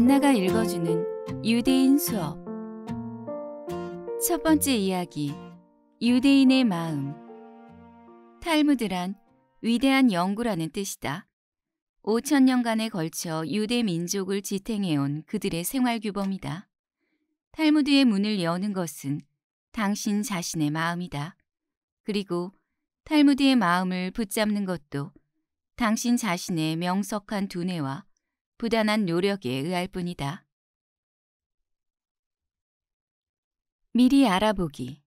안나가 읽어주는 유대인 수업 첫 번째 이야기 유대인의 마음 탈무드란 위대한 연구라는 뜻이다. 5천 년간에 걸쳐 유대 민족을 지탱해온 그들의 생활 규범이다. 탈무드의 문을 여는 것은 당신 자신의 마음이다. 그리고 탈무드의 마음을 붙잡는 것도 당신 자신의 명석한 두뇌와 부단한 노력에 의할 뿐이다. 미리 알아보기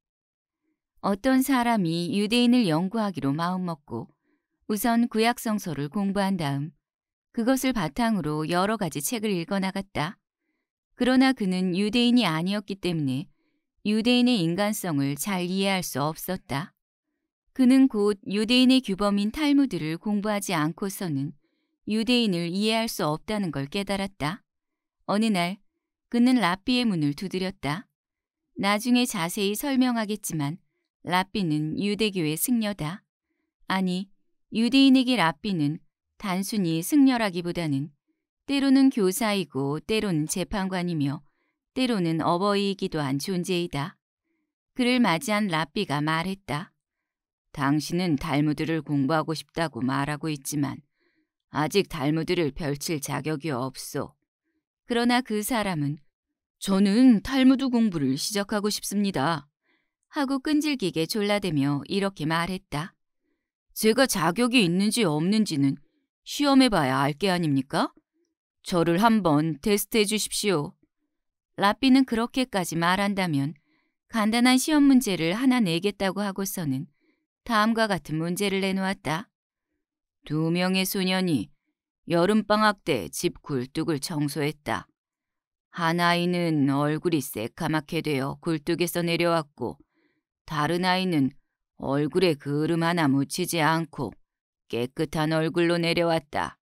어떤 사람이 유대인을 연구하기로 마음먹고 우선 구약성서를 공부한 다음 그것을 바탕으로 여러 가지 책을 읽어 나갔다. 그러나 그는 유대인이 아니었기 때문에 유대인의 인간성을 잘 이해할 수 없었다. 그는 곧 유대인의 규범인 탈무드를 공부하지 않고서는 유대인을 이해할 수 없다는 걸 깨달았다. 어느 날 그는 라삐의 문을 두드렸다. 나중에 자세히 설명하겠지만 라삐는 유대교의 승려다. 아니, 유대인에게 라삐는 단순히 승려라기보다는 때로는 교사이고 때로는 재판관이며 때로는 어버이이기도 한 존재이다. 그를 맞이한 라삐가 말했다. 당신은 달무드를 공부하고 싶다고 말하고 있지만 아직 달무드를 펼칠 자격이 없소. 그러나 그 사람은 저는 탈무드 공부를 시작하고 싶습니다. 하고 끈질기게 졸라대며 이렇게 말했다. 제가 자격이 있는지 없는지는 시험해봐야 알게 아닙니까? 저를 한번 테스트해 주십시오. 라삐는 그렇게까지 말한다면 간단한 시험 문제를 하나 내겠다고 하고서는 다음과 같은 문제를 내놓았다. 두 명의 소년이 여름방학 때 집 굴뚝을 청소했다. 한 아이는 얼굴이 새카맣게 되어 굴뚝에서 내려왔고 다른 아이는 얼굴에 그을음 하나 묻히지 않고 깨끗한 얼굴로 내려왔다.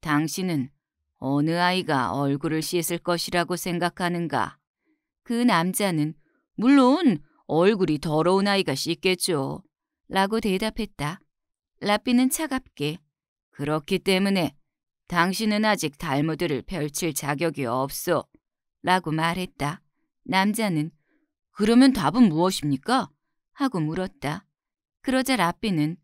당신은 어느 아이가 얼굴을 씻을 것이라고 생각하는가? 그 남자는 물론 얼굴이 더러운 아이가 씻겠죠. 라고 대답했다. 라삐는 차갑게 그렇기 때문에 당신은 아직 달무드를 펼칠 자격이 없소 라고 말했다. 남자는 그러면 답은 무엇입니까? 하고 물었다. 그러자 라삐는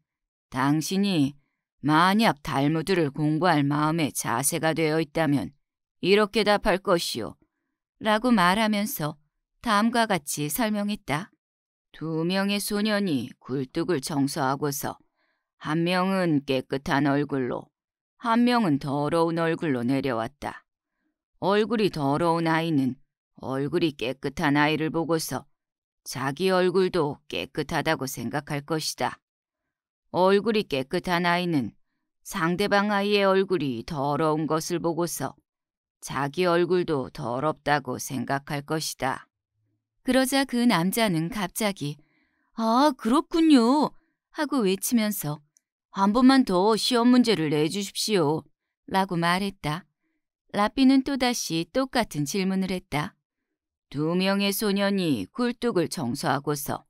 당신이 만약 달무드를 공부할 마음에 자세가 되어 있다면 이렇게 답할 것이오. 라고 말하면서 다음과 같이 설명했다. 두 명의 소년이 굴뚝을 청소하고서 한 명은 깨끗한 얼굴로, 한 명은 더러운 얼굴로 내려왔다. 얼굴이 더러운 아이는 얼굴이 깨끗한 아이를 보고서 자기 얼굴도 깨끗하다고 생각할 것이다. 얼굴이 깨끗한 아이는 상대방 아이의 얼굴이 더러운 것을 보고서 자기 얼굴도 더럽다고 생각할 것이다. 그러자 그 남자는 갑자기 아, 그렇군요. 하고 외치면서 한 번만 더 시험 문제를 내주십시오. 라고 말했다. 라삐는 또다시 똑같은 질문을 했다. 두 명의 소년이 굴뚝을 청소하고서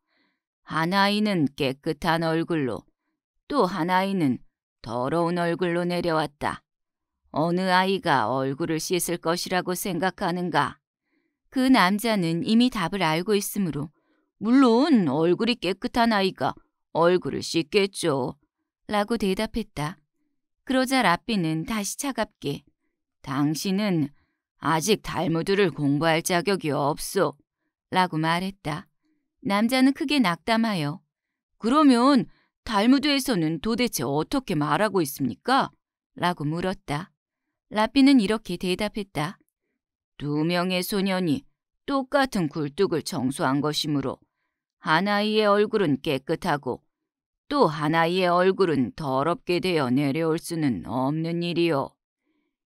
한 아이는 깨끗한 얼굴로 또 한 아이는 더러운 얼굴로 내려왔다. 어느 아이가 얼굴을 씻을 것이라고 생각하는가? 그 남자는 이미 답을 알고 있으므로 물론 얼굴이 깨끗한 아이가 얼굴을 씻겠죠. 라고 대답했다. 그러자 라삐는 다시 차갑게 당신은 아직 달무드를 공부할 자격이 없소 라고 말했다. 남자는 크게 낙담하여 그러면 달무드에서는 도대체 어떻게 말하고 있습니까? 라고 물었다. 라삐는 이렇게 대답했다. 두 명의 소년이 똑같은 굴뚝을 청소한 것이므로 하나이의 얼굴은 깨끗하고 또 하나의 얼굴은 더럽게 되어 내려올 수는 없는 일이요.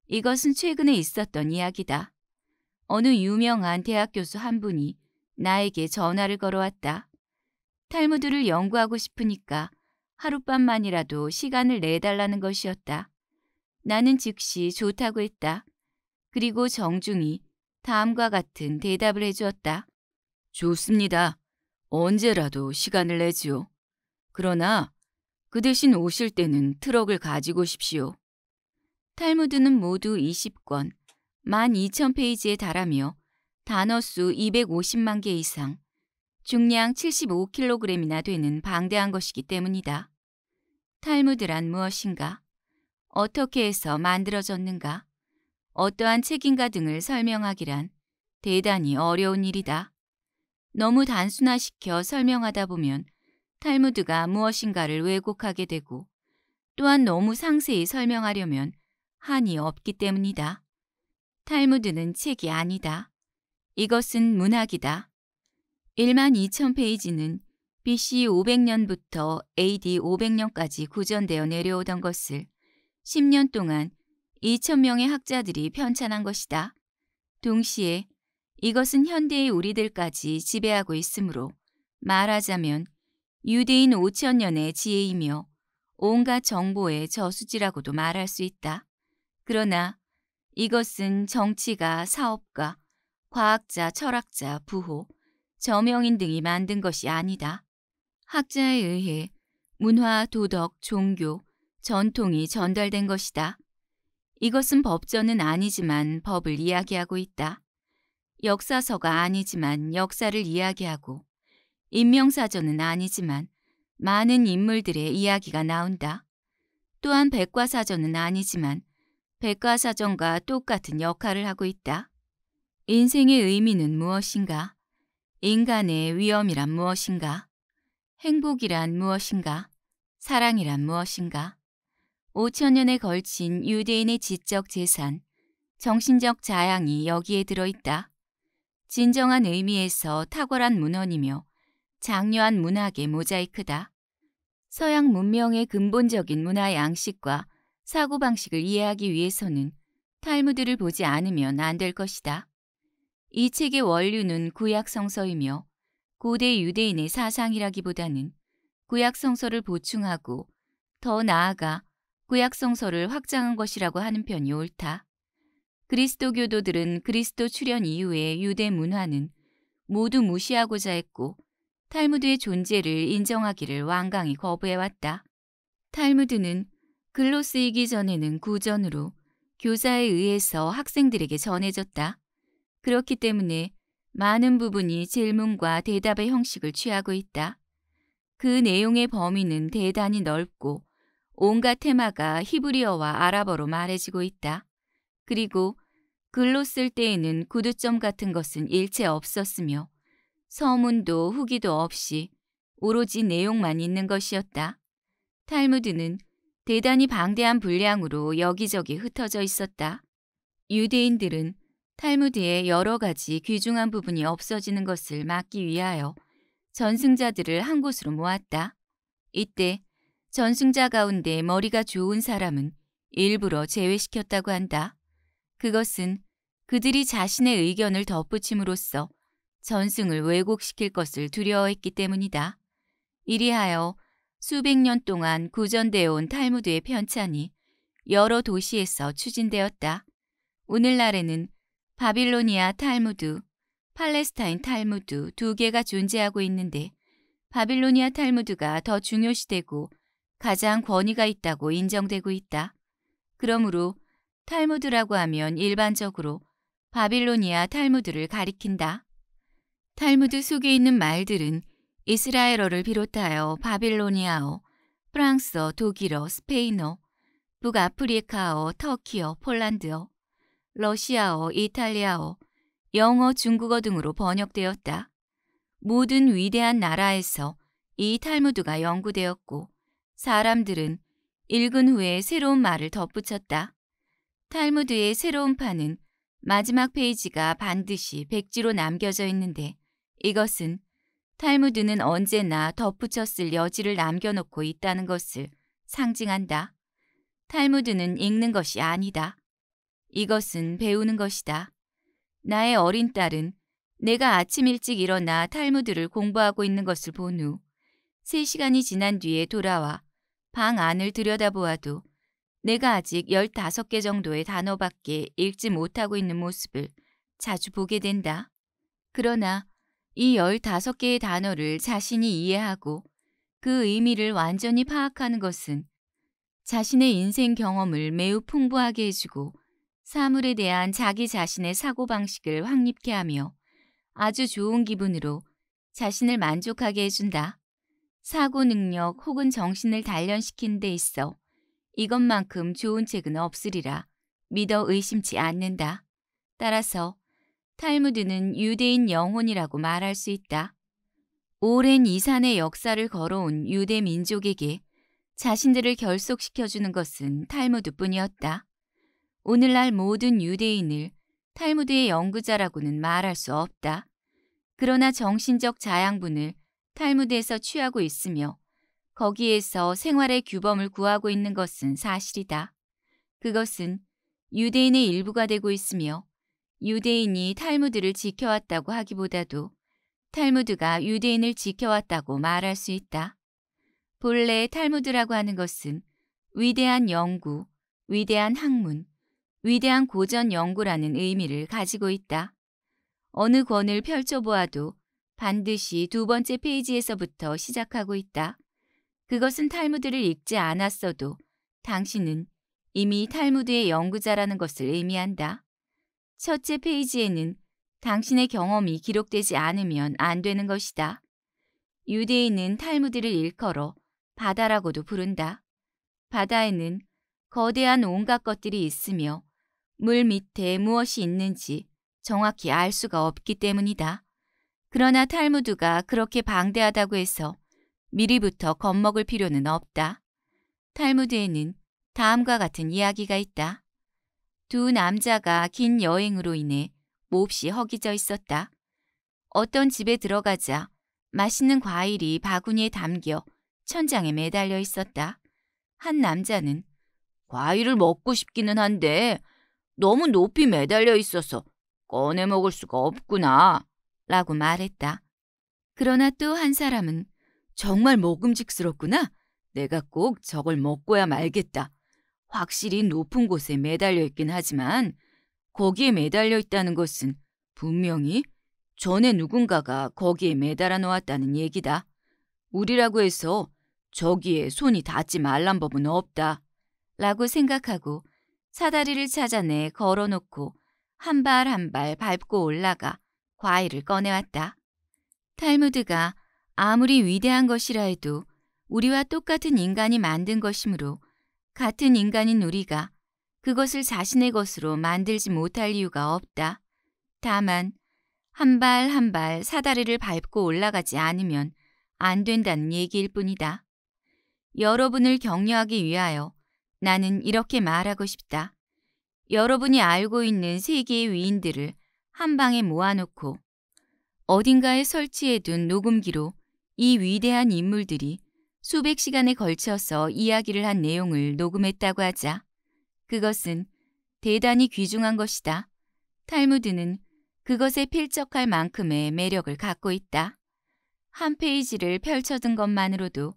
이것은 최근에 있었던 이야기다. 어느 유명한 대학 교수 한 분이 나에게 전화를 걸어왔다. 탈무드를 연구하고 싶으니까 하룻밤만이라도 시간을 내달라는 것이었다. 나는 즉시 좋다고 했다. 그리고 정중히 다음과 같은 대답을 해주었다. 좋습니다. 언제라도 시간을 내지요. 그러나 그 대신 오실 때는 트럭을 가지고 오십시오. 탈무드는 모두 20권, 12,000페이지에 달하며 단어수 250만 개 이상, 중량 75kg이나 되는 방대한 것이기 때문이다. 탈무드란 무엇인가? 어떻게 해서 만들어졌는가? 어떠한 책인가 등을 설명하기란 대단히 어려운 일이다. 너무 단순화시켜 설명하다 보면 탈무드가 무엇인가를 왜곡하게 되고 또한 너무 상세히 설명하려면 한이 없기 때문이다. 탈무드는 책이 아니다. 이것은 문학이다. 1만 2천 페이지는 BC 500년부터 AD 500년까지 구전되어 내려오던 것을 10년 동안 2천명의 학자들이 편찬한 것이다. 동시에 이것은 현대의 우리들까지 지배하고 있으므로 말하자면 유대인 5천년의 지혜이며 온갖 정보의 저수지라고도 말할 수 있다. 그러나 이것은 정치가 사업가, 과학자, 철학자, 부호, 저명인 등이 만든 것이 아니다. 학자에 의해 문화, 도덕, 종교, 전통이 전달된 것이다. 이것은 법전은 아니지만 법을 이야기하고 있다. 역사서가 아니지만 역사를 이야기하고 인명사전은 아니지만 많은 인물들의 이야기가 나온다. 또한 백과사전은 아니지만 백과사전과 똑같은 역할을 하고 있다. 인생의 의미는 무엇인가? 인간의 위험이란 무엇인가? 행복이란 무엇인가? 사랑이란 무엇인가? 5천년에 걸친 유대인의 지적 재산, 정신적 자양이 여기에 들어있다. 진정한 의미에서 탁월한 문헌이며 장려한 문학의 모자이크다. 서양 문명의 근본적인 문화 양식과 사고방식을 이해하기 위해서는 탈무드를 보지 않으면 안 될 것이다. 이 책의 원류는 구약 성서이며 고대 유대인의 사상이라기보다는 구약 성서를 보충하고 더 나아가 구약 성서를 확장한 것이라고 하는 편이 옳다. 그리스도교도들은 그리스도 출현 이후의 유대 문화는 모두 무시하고자 했고 탈무드의 존재를 인정하기를 완강히 거부해왔다. 탈무드는 글로 쓰이기 전에는 구전으로 교사에 의해서 학생들에게 전해졌다. 그렇기 때문에 많은 부분이 질문과 대답의 형식을 취하고 있다. 그 내용의 범위는 대단히 넓고 온갖 테마가 히브리어와 아랍어로 말해지고 있다. 그리고 글로 쓸 때에는 구두점 같은 것은 일체 없었으며 서문도 후기도 없이 오로지 내용만 있는 것이었다. 탈무드는 대단히 방대한 분량으로 여기저기 흩어져 있었다. 유대인들은 탈무드에 여러 가지 귀중한 부분이 없어지는 것을 막기 위하여 전승자들을 한 곳으로 모았다. 이때 전승자 가운데 머리가 좋은 사람은 일부러 제외시켰다고 한다. 그것은 그들이 자신의 의견을 덧붙임으로써 전승을 왜곡시킬 것을 두려워했기 때문이다. 이리하여 수백 년 동안 구전되어 온 탈무드의 편찬이 여러 도시에서 추진되었다. 오늘날에는 바빌로니아 탈무드, 팔레스타인 탈무드 두 개가 존재하고 있는데 바빌로니아 탈무드가 더 중요시되고 가장 권위가 있다고 인정되고 있다. 그러므로 탈무드라고 하면 일반적으로 바빌로니아 탈무드를 가리킨다. 탈무드 속에 있는 말들은 이스라엘어를 비롯하여 바빌로니아어, 프랑스어, 독일어, 스페인어, 북아프리카어, 터키어, 폴란드어, 러시아어, 이탈리아어, 영어, 중국어 등으로 번역되었다. 모든 위대한 나라에서 이 탈무드가 연구되었고 사람들은 읽은 후에 새로운 말을 덧붙였다. 탈무드의 새로운 판은 마지막 페이지가 반드시 백지로 남겨져 있는데 이것은 탈무드는 언제나 덧붙였을 여지를 남겨놓고 있다는 것을 상징한다. 탈무드는 읽는 것이 아니다. 이것은 배우는 것이다. 나의 어린 딸은 내가 아침 일찍 일어나 탈무드를 공부하고 있는 것을 본 후 3시간이 지난 뒤에 돌아와 방 안을 들여다보아도 내가 아직 15개 정도의 단어밖에 읽지 못하고 있는 모습을 자주 보게 된다. 그러나 이 15개의 단어를 자신이 이해하고 그 의미를 완전히 파악하는 것은 자신의 인생 경험을 매우 풍부하게 해주고 사물에 대한 자기 자신의 사고방식을 확립케 하며 아주 좋은 기분으로 자신을 만족하게 해준다. 사고 능력 혹은 정신을 단련시킨 데 있어 이것만큼 좋은 책은 없으리라 믿어 의심치 않는다. 따라서 탈무드는 유대인 영혼이라고 말할 수 있다. 오랜 이산의 역사를 걸어온 유대 민족에게 자신들을 결속시켜주는 것은 탈무드뿐이었다. 오늘날 모든 유대인을 탈무드의 연구자라고는 말할 수 없다. 그러나 정신적 자양분을 탈무드에서 취하고 있으며 거기에서 생활의 규범을 구하고 있는 것은 사실이다. 그것은 유대인의 일부가 되고 있으며 유대인이 탈무드를 지켜왔다고 하기보다도 탈무드가 유대인을 지켜왔다고 말할 수 있다. 본래 탈무드라고 하는 것은 위대한 연구, 위대한 학문, 위대한 고전 연구라는 의미를 가지고 있다. 어느 권을 펼쳐보아도 반드시 두 번째 페이지에서부터 시작하고 있다. 그것은 탈무드를 읽지 않았어도 당신은 이미 탈무드의 연구자라는 것을 의미한다. 첫째 페이지에는 당신의 경험이 기록되지 않으면 안 되는 것이다. 유대인은 탈무드를 일컬어 바다라고도 부른다. 바다에는 거대한 온갖 것들이 있으며 물 밑에 무엇이 있는지 정확히 알 수가 없기 때문이다. 그러나 탈무드가 그렇게 방대하다고 해서 미리부터 겁먹을 필요는 없다. 탈무드에는 다음과 같은 이야기가 있다. 두 남자가 긴 여행으로 인해 몹시 허기져 있었다. 어떤 집에 들어가자 맛있는 과일이 바구니에 담겨 천장에 매달려 있었다. 한 남자는 과일을 먹고 싶기는 한데 너무 높이 매달려 있어서 꺼내 먹을 수가 없구나 라고 말했다. 그러나 또 한 사람은 정말 먹음직스럽구나. 내가 꼭 저걸 먹고야 말겠다. 확실히 높은 곳에 매달려 있긴 하지만 거기에 매달려 있다는 것은 분명히 전에 누군가가 거기에 매달아 놓았다는 얘기다. 우리라고 해서 저기에 손이 닿지 말란 법은 없다. 라고 생각하고 사다리를 찾아내 걸어놓고 한 발 한 발 밟고 올라가 과일을 꺼내왔다. 탈무드가 아무리 위대한 것이라 해도 우리와 똑같은 인간이 만든 것이므로 같은 인간인 우리가 그것을 자신의 것으로 만들지 못할 이유가 없다. 다만 한 발 한 발 사다리를 밟고 올라가지 않으면 안 된다는 얘기일 뿐이다. 여러분을 격려하기 위하여 나는 이렇게 말하고 싶다. 여러분이 알고 있는 세계의 위인들을 한 방에 모아놓고 어딘가에 설치해둔 녹음기로 이 위대한 인물들이 수백 시간에 걸쳐서 이야기를 한 내용을 녹음했다고 하자 그것은 대단히 귀중한 것이다. 탈무드는 그것에 필적할 만큼의 매력을 갖고 있다. 한 페이지를 펼쳐든 것만으로도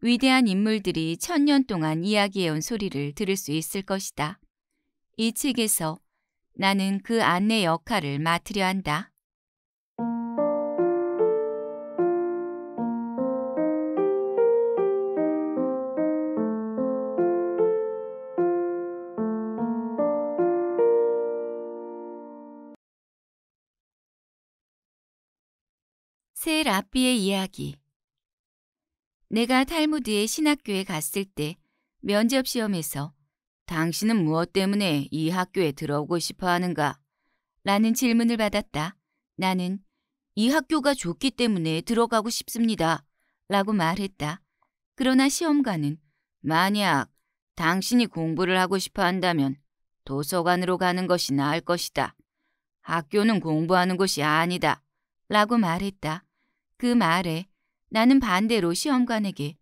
위대한 인물들이 천년 동안 이야기해온 소리를 들을 수 있을 것이다. 이 책에서 나는 그 안내 역할을 맡으려 한다. 새 라삐의 이야기 내가 탈무드의 신학교에 갔을 때 면접시험에서 당신은 무엇 때문에 이 학교에 들어오고 싶어 하는가? 라는 질문을 받았다. 나는 이 학교가 좋기 때문에 들어가고 싶습니다. 라고 말했다. 그러나 시험관은 만약 당신이 공부를 하고 싶어 한다면 도서관으로 가는 것이 나을 것이다. 학교는 공부하는 곳이 아니다. 라고 말했다. 그 말에 나는 반대로 시험관에게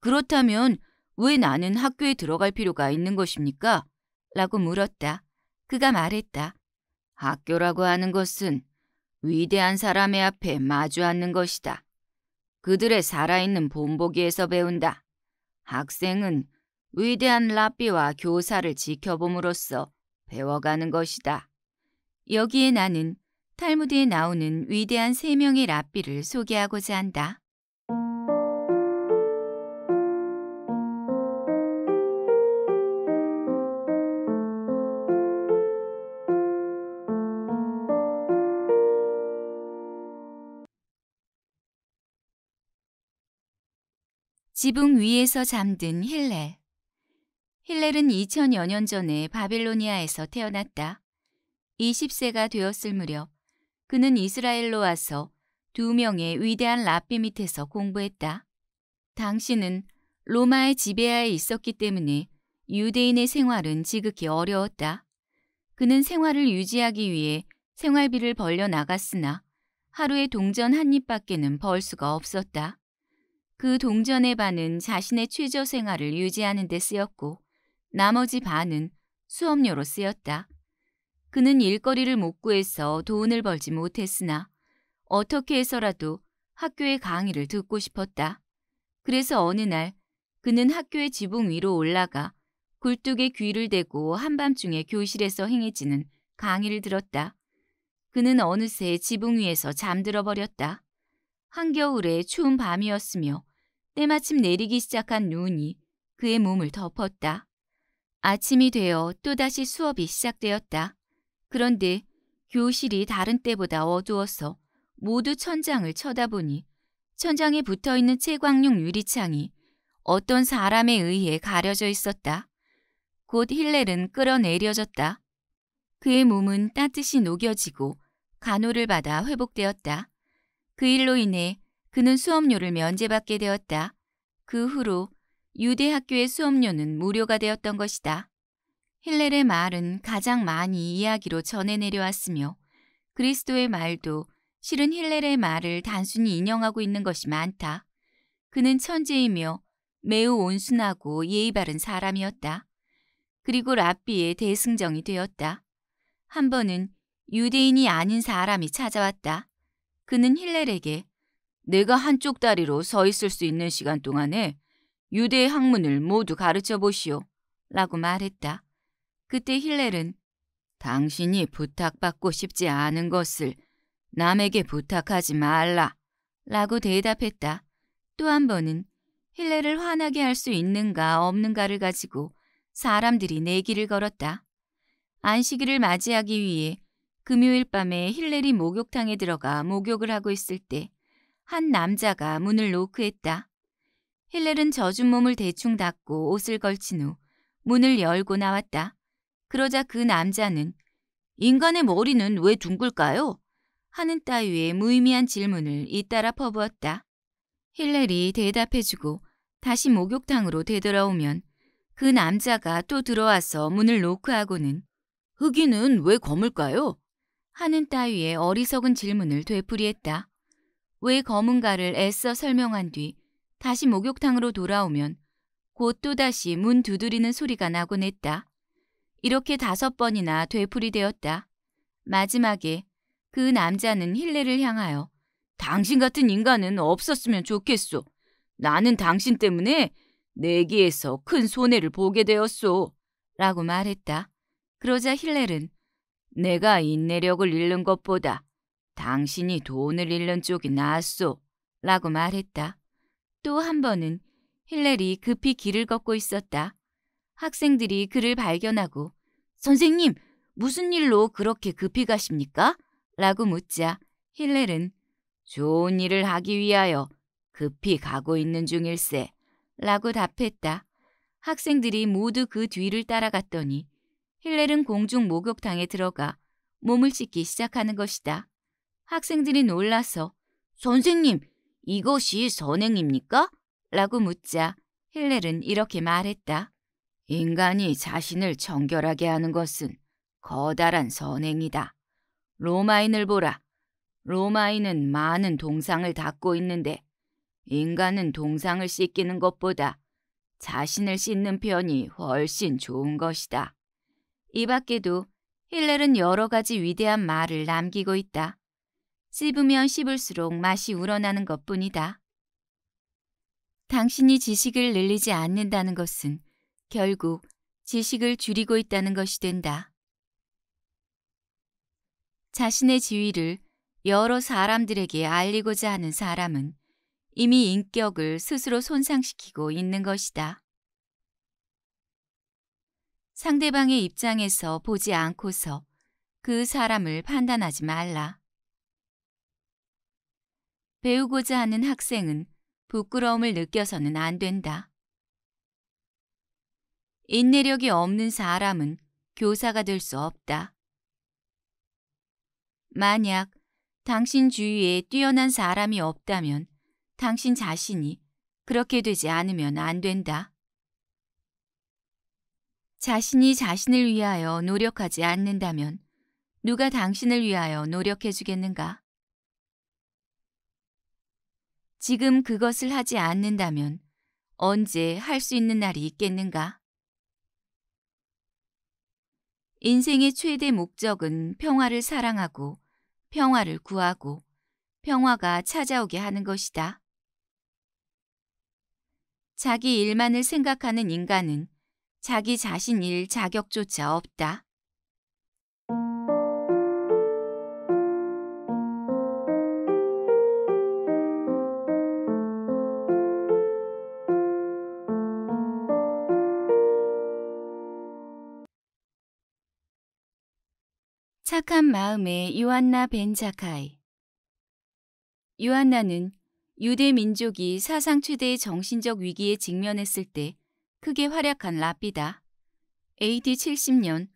그렇다면 왜 나는 학교에 들어갈 필요가 있는 것입니까? 라고 물었다. 그가 말했다. 학교라고 하는 것은 위대한 사람의 앞에 마주 앉는 것이다. 그들의 살아있는 본보기에서 배운다. 학생은 위대한 라비와 교사를 지켜봄으로써 배워가는 것이다. 여기에 나는 탈무드에 나오는 위대한 세 명의 랍비를 소개하고자 한다. 지붕 위에서 잠든 힐렐. 힐렐은 2000여 년 전에 바빌로니아에서 태어났다. 20세가 되었을 무렵 그는 이스라엘로 와서 두 명의 위대한 라비 밑에서 공부했다. 당신은 로마의 지배하에 있었기 때문에 유대인의 생활은 지극히 어려웠다. 그는 생활을 유지하기 위해 생활비를 벌려 나갔으나 하루에 동전 한 입밖에는 벌 수가 없었다. 그 동전의 반은 자신의 최저 생활을 유지하는 데 쓰였고 나머지 반은 수업료로 쓰였다. 그는 일거리를 못 구해서 돈을 벌지 못했으나 어떻게 해서라도 학교의 강의를 듣고 싶었다. 그래서 어느 날 그는 학교의 지붕 위로 올라가 굴뚝에 귀를 대고 한밤중에 교실에서 행해지는 강의를 들었다. 그는 어느새 지붕 위에서 잠들어 버렸다. 한겨울에 추운 밤이었으며 때마침 내리기 시작한 눈이 그의 몸을 덮었다. 아침이 되어 또다시 수업이 시작되었다. 그런데 교실이 다른 때보다 어두워서 모두 천장을 쳐다보니 천장에 붙어있는 채광용 유리창이 어떤 사람에 의해 가려져 있었다. 곧 힐렐은 끌어내려졌다. 그의 몸은 따뜻이 녹여지고 간호를 받아 회복되었다. 그 일로 인해 그는 수업료를 면제받게 되었다. 그 후로 유대학교의 수업료는 무료가 되었던 것이다. 힐렐의 말은 가장 많이 이야기로 전해내려왔으며 그리스도의 말도 실은 힐렐의 말을 단순히 인용하고 있는 것이 많다. 그는 천재이며 매우 온순하고 예의 바른 사람이었다. 그리고 랍비의 대승정이 되었다. 한 번은 유대인이 아닌 사람이 찾아왔다. 그는 힐렐에게 내가 한쪽 다리로 서 있을 수 있는 시간 동안에 유대의 학문을 모두 가르쳐 보시오 라고 말했다. 그때 힐렐은 당신이 부탁받고 싶지 않은 것을 남에게 부탁하지 말라 라고 대답했다. 또 한 번은 힐렐을 화나게 할 수 있는가 없는가를 가지고 사람들이 내기를 걸었다. 안식일을 맞이하기 위해 금요일 밤에 힐렐이 목욕탕에 들어가 목욕을 하고 있을 때 한 남자가 문을 노크했다. 힐렐은 젖은 몸을 대충 닦고 옷을 걸친 후 문을 열고 나왔다. 그러자 그 남자는 인간의 머리는 왜 둥글까요? 하는 따위의 무의미한 질문을 잇따라 퍼부었다. 힐레리 대답해주고 다시 목욕탕으로 되돌아오면 그 남자가 또 들어와서 문을 노크하고는 흑인은 왜 검을까요? 하는 따위의 어리석은 질문을 되풀이했다. 왜 검은가를 애써 설명한 뒤 다시 목욕탕으로 돌아오면 곧 또다시 문 두드리는 소리가 나곤 했다. 이렇게 다섯 번이나 되풀이되었다. 마지막에 그 남자는 힐레를 향하여 당신 같은 인간은 없었으면 좋겠소. 나는 당신 때문에 내기에서 큰 손해를 보게 되었소. 라고 말했다. 그러자 힐렐은 내가 인내력을 잃는 것보다 당신이 돈을 잃는 쪽이 나았소 라고 말했다. 또 한 번은 힐렐이 급히 길을 걷고 있었다. 학생들이 그를 발견하고 선생님, 무슨 일로 그렇게 급히 가십니까? 라고 묻자 힐렐은 좋은 일을 하기 위하여 급히 가고 있는 중일세 라고 답했다. 학생들이 모두 그 뒤를 따라갔더니 힐렐은 공중 목욕탕에 들어가 몸을 씻기 시작하는 것이다. 학생들이 놀라서 선생님, 이것이 선행입니까? 라고 묻자 힐렐은 이렇게 말했다. 인간이 자신을 정결하게 하는 것은 거다란 선행이다. 로마인을 보라. 로마인은 많은 동상을 닦고 있는데 인간은 동상을 씻기는 것보다 자신을 씻는 편이 훨씬 좋은 것이다. 이 밖에도 힐렐은 여러 가지 위대한 말을 남기고 있다. 씹으면 씹을수록 맛이 우러나는 것뿐이다. 당신이 지식을 늘리지 않는다는 것은 결국 지식을 줄이고 있다는 것이 된다. 자신의 지위를 여러 사람들에게 알리고자 하는 사람은 이미 인격을 스스로 손상시키고 있는 것이다. 상대방의 입장에서 보지 않고서 그 사람을 판단하지 말라. 배우고자 하는 학생은 부끄러움을 느껴서는 안 된다. 인내력이 없는 사람은 교사가 될 수 없다. 만약 당신 주위에 뛰어난 사람이 없다면 당신 자신이 그렇게 되지 않으면 안 된다. 자신이 자신을 위하여 노력하지 않는다면 누가 당신을 위하여 노력해 주겠는가? 지금 그것을 하지 않는다면 언제 할 수 있는 날이 있겠는가? 인생의 최대 목적은 평화를 사랑하고 평화를 구하고 평화가 찾아오게 하는 것이다. 자기 일만을 생각하는 인간은 자기 자신 일 자격조차 없다. 착한 마음의 요한나 벤자카이 요한나는 유대 민족이 사상 최대의 정신적 위기에 직면했을 때 크게 활약한 라비다. AD 70년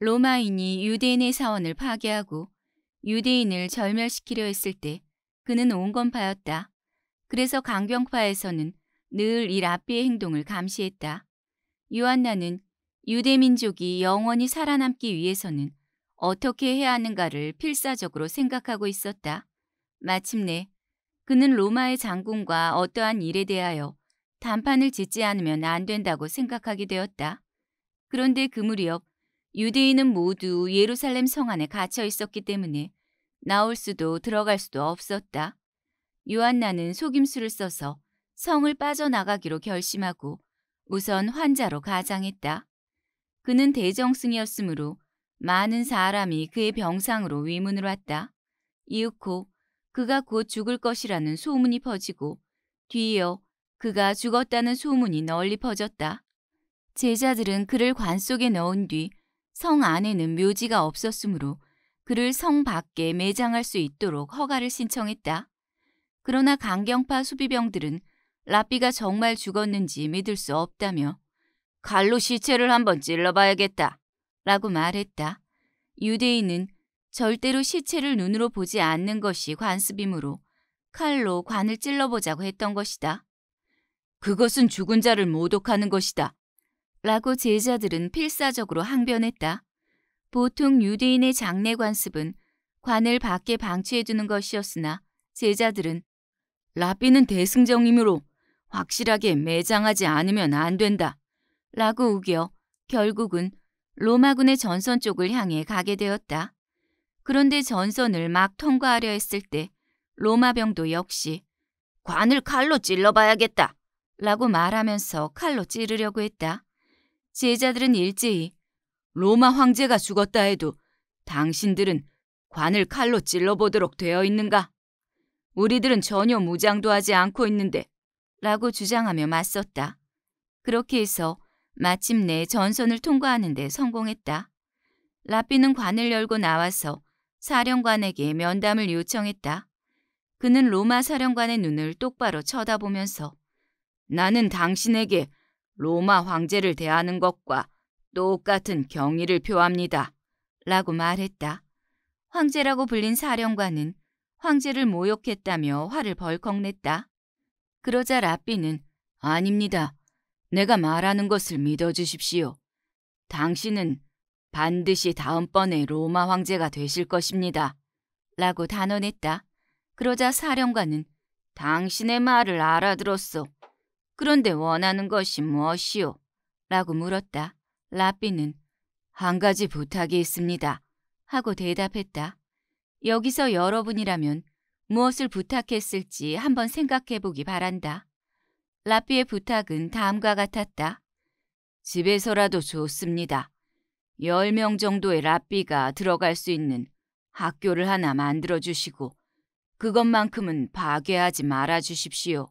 로마인이 유대인의 사원을 파괴하고 유대인을 절멸시키려 했을 때 그는 온건파였다. 그래서 강경파에서는 늘 이 라비의 행동을 감시했다. 요한나는 유대민족이 영원히 살아남기 위해서는 어떻게 해야 하는가를 필사적으로 생각하고 있었다. 마침내 그는 로마의 장군과 어떠한 일에 대하여 단판을 짓지 않으면 안 된다고 생각하게 되었다. 그런데 그 무렵 유대인은 모두 예루살렘 성 안에 갇혀 있었기 때문에 나올 수도 들어갈 수도 없었다. 요한나는 속임수를 써서 성을 빠져나가기로 결심하고 우선 환자로 가장했다. 그는 대정승이었으므로 많은 사람이 그의 병상으로 위문을 왔다. 이윽고 그가 곧 죽을 것이라는 소문이 퍼지고 뒤이어 그가 죽었다는 소문이 널리 퍼졌다. 제자들은 그를 관 속에 넣은 뒤 성 안에는 묘지가 없었으므로 그를 성 밖에 매장할 수 있도록 허가를 신청했다. 그러나 강경파 수비병들은 라삐가 정말 죽었는지 믿을 수 없다며 갈로 시체를 한번 찔러봐야겠다. 라고 말했다. 유대인은 절대로 시체를 눈으로 보지 않는 것이 관습이므로 칼로 관을 찔러보자고 했던 것이다. 그것은 죽은 자를 모독하는 것이다. 라고 제자들은 필사적으로 항변했다. 보통 유대인의 장례 관습은 관을 밖에 방치해두는 것이었으나 제자들은 라비는 대승정이므로 확실하게 매장하지 않으면 안 된다. 라고 우겨 결국은 로마군의 전선 쪽을 향해 가게 되었다. 그런데 전선을 막 통과하려 했을 때 로마병도 역시 관을 칼로 찔러봐야겠다 라고 말하면서 칼로 찌르려고 했다. 제자들은 일제히 로마 황제가 죽었다 해도 당신들은 관을 칼로 찔러보도록 되어 있는가? 우리들은 전혀 무장도 하지 않고 있는데 라고 주장하며 맞섰다. 그렇게 해서 마침내 전선을 통과하는 데 성공했다. 라삐는 관을 열고 나와서 사령관에게 면담을 요청했다. 그는 로마 사령관의 눈을 똑바로 쳐다보면서 나는 당신에게 로마 황제를 대하는 것과 똑같은 경의를 표합니다. 라고 말했다. 황제라고 불린 사령관은 황제를 모욕했다며 화를 벌컥 냈다. 그러자 라삐는 아닙니다. 내가 말하는 것을 믿어주십시오. 당신은 반드시 다음번에 로마 황제가 되실 것입니다. 라고 단언했다. 그러자 사령관은 당신의 말을 알아들었소. 그런데 원하는 것이 무엇이오? 라고 물었다. 라삐는 한 가지 부탁이 있습니다. 하고 대답했다. 여기서 여러분이라면 무엇을 부탁했을지 한번 생각해 보기 바란다. 라피의 부탁은 다음과 같았다. 집에서라도 좋습니다. 10명 정도의 라삐가 들어갈 수 있는 학교를 하나 만들어 주시고 그것만큼은 파괴하지 말아 주십시오.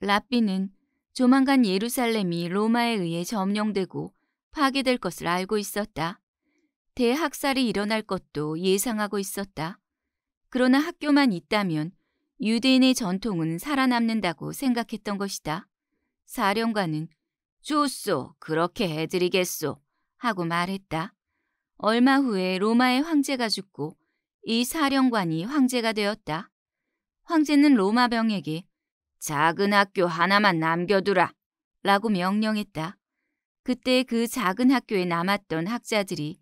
라삐는 조만간 예루살렘이 로마에 의해 점령되고 파괴될 것을 알고 있었다. 대학살이 일어날 것도 예상하고 있었다. 그러나 학교만 있다면 유대인의 전통은 살아남는다고 생각했던 것이다. 사령관은 좋소, 그렇게 해드리겠소 하고 말했다. 얼마 후에 로마의 황제가 죽고 이 사령관이 황제가 되었다. 황제는 로마 병에게 작은 학교 하나만 남겨두라 라고 명령했다. 그때 그 작은 학교에 남았던 학자들이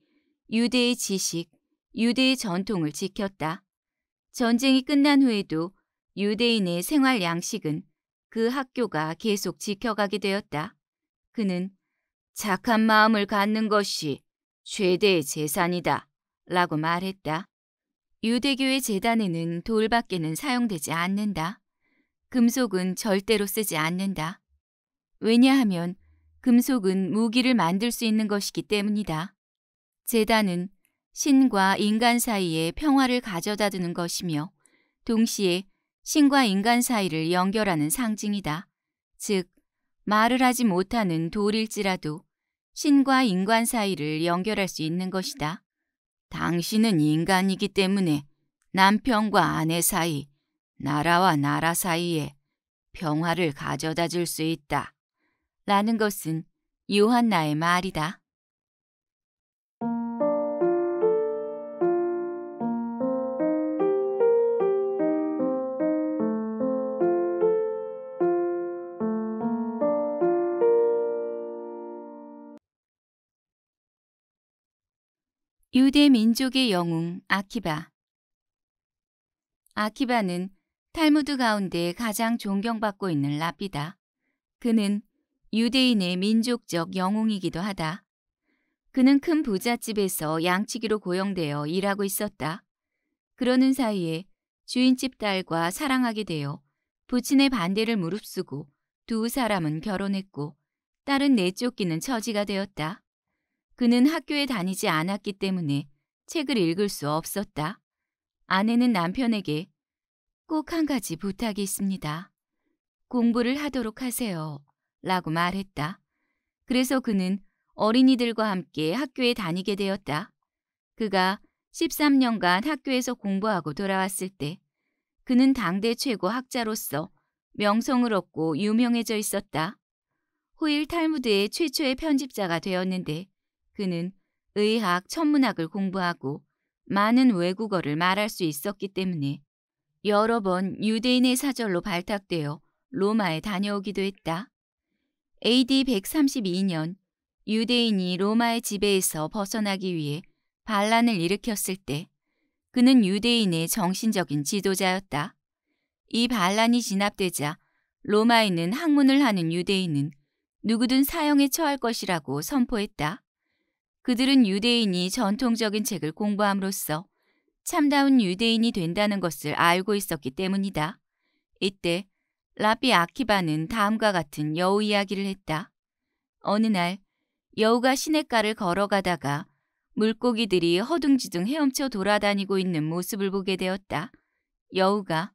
유대의 지식, 유대의 전통을 지켰다. 전쟁이 끝난 후에도 유대인의 생활 양식은 그 학교가 계속 지켜가게 되었다. 그는 착한 마음을 갖는 것이 최대의 재산이다 라고 말했다. 유대교의 재단에는 돌밖에는 사용되지 않는다. 금속은 절대로 쓰지 않는다. 왜냐하면 금속은 무기를 만들 수 있는 것이기 때문이다. 재단은 신과 인간 사이에 평화를 가져다 두는 것이며 동시에 신과 인간 사이를 연결하는 상징이다. 즉, 말을 하지 못하는 돌일지라도 신과 인간 사이를 연결할 수 있는 것이다. 당신은 인간이기 때문에 남편과 아내 사이, 나라와 나라 사이에 평화를 가져다 줄 수 있다. 라는 것은 요한나의 말이다. 유대 민족의 영웅 아키바 아키바는 탈무드 가운데 가장 존경받고 있는 랍비다 그는 유대인의 민족적 영웅이기도 하다. 그는 큰 부잣집에서 양치기로 고용되어 일하고 있었다. 그러는 사이에 주인집 딸과 사랑하게 되어 부친의 반대를 무릅쓰고 두 사람은 결혼했고 딸은 내쫓기는 처지가 되었다. 그는 학교에 다니지 않았기 때문에 책을 읽을 수 없었다. 아내는 남편에게 꼭 한 가지 부탁이 있습니다. 공부를 하도록 하세요. 라고 말했다. 그래서 그는 어린이들과 함께 학교에 다니게 되었다. 그가 13년간 학교에서 공부하고 돌아왔을 때 그는 당대 최고 학자로서 명성을 얻고 유명해져 있었다. 호일 탈무드의 최초의 편집자가 되었는데 그는 의학, 천문학을 공부하고 많은 외국어를 말할 수 있었기 때문에 여러 번 유대인의 사절로 발탁되어 로마에 다녀오기도 했다. AD 132년 유대인이 로마의 지배에서 벗어나기 위해 반란을 일으켰을 때 그는 유대인의 정신적인 지도자였다. 이 반란이 진압되자 로마에 있는 학문을 하는 유대인은 누구든 사형에 처할 것이라고 선포했다. 그들은 유대인이 전통적인 책을 공부함으로써 참다운 유대인이 된다는 것을 알고 있었기 때문이다. 이때 라비 아키바는 다음과 같은 여우 이야기를 했다. 어느 날 여우가 시냇가를 걸어가다가 물고기들이 허둥지둥 헤엄쳐 돌아다니고 있는 모습을 보게 되었다. 여우가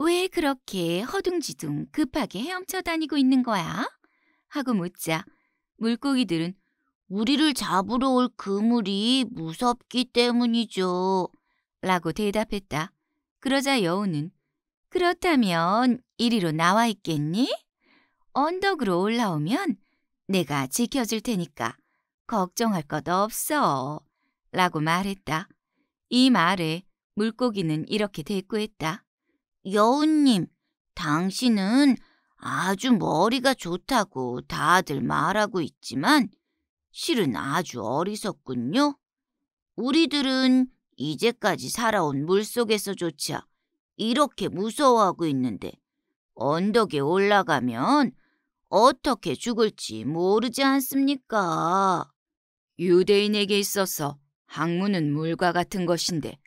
왜 그렇게 허둥지둥 급하게 헤엄쳐 다니고 있는 거야? 하고 묻자 물고기들은 우리를 잡으러 올 그물이 무섭기 때문이죠. 라고 대답했다. 그러자 여우는 그렇다면 이리로 나와 있겠니? 언덕으로 올라오면 내가 지켜줄 테니까 걱정할 것 없어. 라고 말했다. 이 말에 물고기는 이렇게 대꾸했다. 여우님, 당신은 아주 머리가 좋다고 다들 말하고 있지만 실은 아주 어리석군요. 우리들은 이제까지 살아온 물속에서조차 이렇게 무서워하고 있는데 언덕에 올라가면 어떻게 죽을지 모르지 않습니까? 유대인에게 있어서 학문은 물과 같은 것인데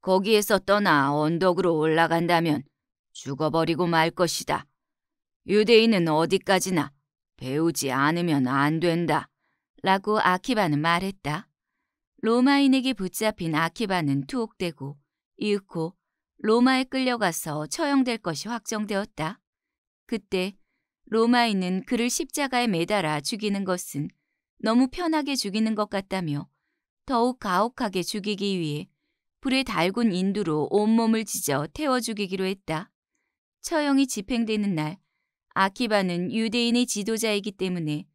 거기에서 떠나 언덕으로 올라간다면 죽어버리고 말 것이다. 유대인은 어디까지나 배우지 않으면 안 된다. 라고 아키바는 말했다. 로마인에게 붙잡힌 아키바는 투옥되고 이윽고 로마에 끌려가서 처형될 것이 확정되었다. 그때 로마인은 그를 십자가에 매달아 죽이는 것은 너무 편하게 죽이는 것 같다며 더욱 가혹하게 죽이기 위해 불에 달군 인두로 온몸을 지져 태워 죽이기로 했다. 처형이 집행되는 날 아키바는 유대인의 지도자이기 때문에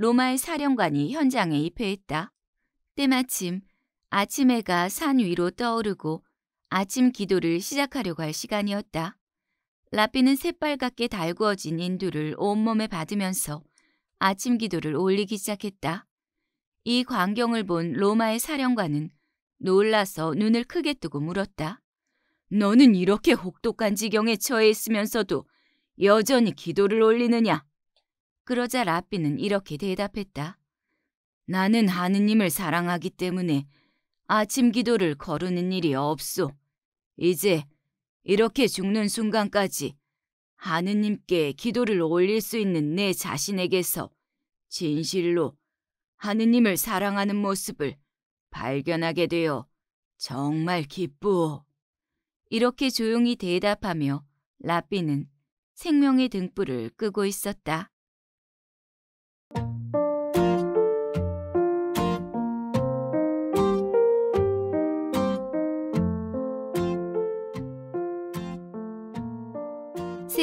로마의 사령관이 현장에 입회했다. 때마침 아침 해가 산 위로 떠오르고 아침 기도를 시작하려고 할 시간이었다. 라삐는 새빨갛게 달구어진 인두를 온몸에 받으면서 아침 기도를 올리기 시작했다. 이 광경을 본 로마의 사령관은 놀라서 눈을 크게 뜨고 물었다. 너는 이렇게 혹독한 지경에 처해 있으면서도 여전히 기도를 올리느냐? 그러자 라삐는 이렇게 대답했다. 나는 하느님을 사랑하기 때문에 아침 기도를 거르는 일이 없소. 이제 이렇게 죽는 순간까지 하느님께 기도를 올릴 수 있는 내 자신에게서 진실로 하느님을 사랑하는 모습을 발견하게 되어 정말 기쁘오. 이렇게 조용히 대답하며 라삐는 생명의 등불을 끄고 있었다.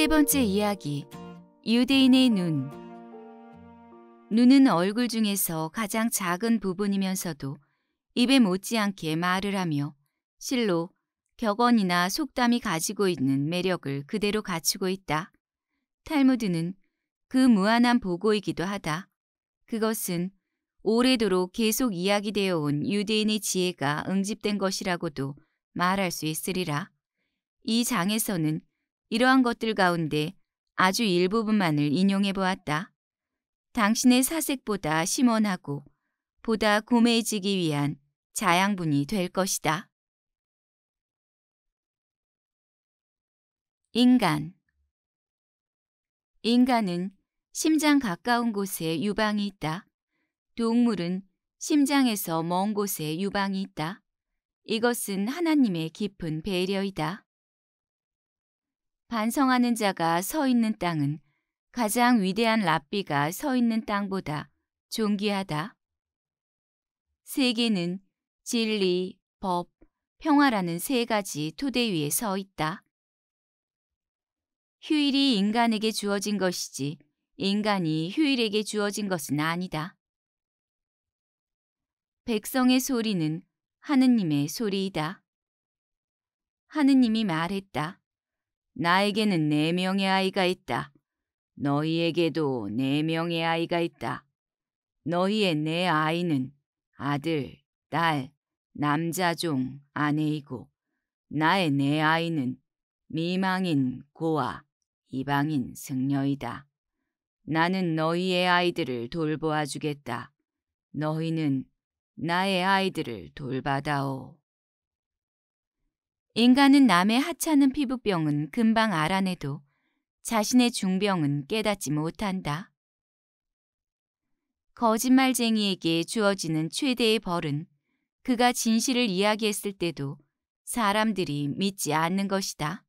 세 번째 이야기 유대인의 눈 눈은 얼굴 중에서 가장 작은 부분이면서도 입에 못지않게 말을 하며 실로 격언이나 속담이 가지고 있는 매력을 그대로 갖추고 있다. 탈무드는 그 무한한 보고이기도 하다. 그것은 오래도록 계속 이야기되어 온 유대인의 지혜가 응집된 것이라고도 말할 수 있으리라. 이 장에서는 이러한 것들 가운데 아주 일부분만을 인용해 보았다. 당신의 사색보다 심원하고 보다 고매해지기 위한 자양분이 될 것이다. 인간 인간은 심장 가까운 곳에 유방이 있다. 동물은 심장에서 먼 곳에 유방이 있다. 이것은 하나님의 깊은 배려이다. 반성하는 자가 서 있는 땅은 가장 위대한 랍비가 서 있는 땅보다 존귀하다. 세계는 진리, 법, 평화라는 세 가지 토대 위에 서 있다. 휴일이 인간에게 주어진 것이지 인간이 휴일에게 주어진 것은 아니다. 백성의 소리는 하느님의 소리이다. 하느님이 말했다. 나에게는 네 명의 아이가 있다. 너희에게도 네 명의 아이가 있다. 너희의 네 아이는 아들, 딸, 남자 종, 아내이고 나의 네 아이는 미망인, 고아, 이방인, 승려이다. 나는 너희의 아이들을 돌보아 주겠다. 너희는 나의 아이들을 돌봐다오. 인간은 남의 하찮은 피부병은 금방 알아내도 자신의 중병은 깨닫지 못한다. 거짓말쟁이에게 주어지는 최대의 벌은 그가 진실을 이야기했을 때도 사람들이 믿지 않는 것이다.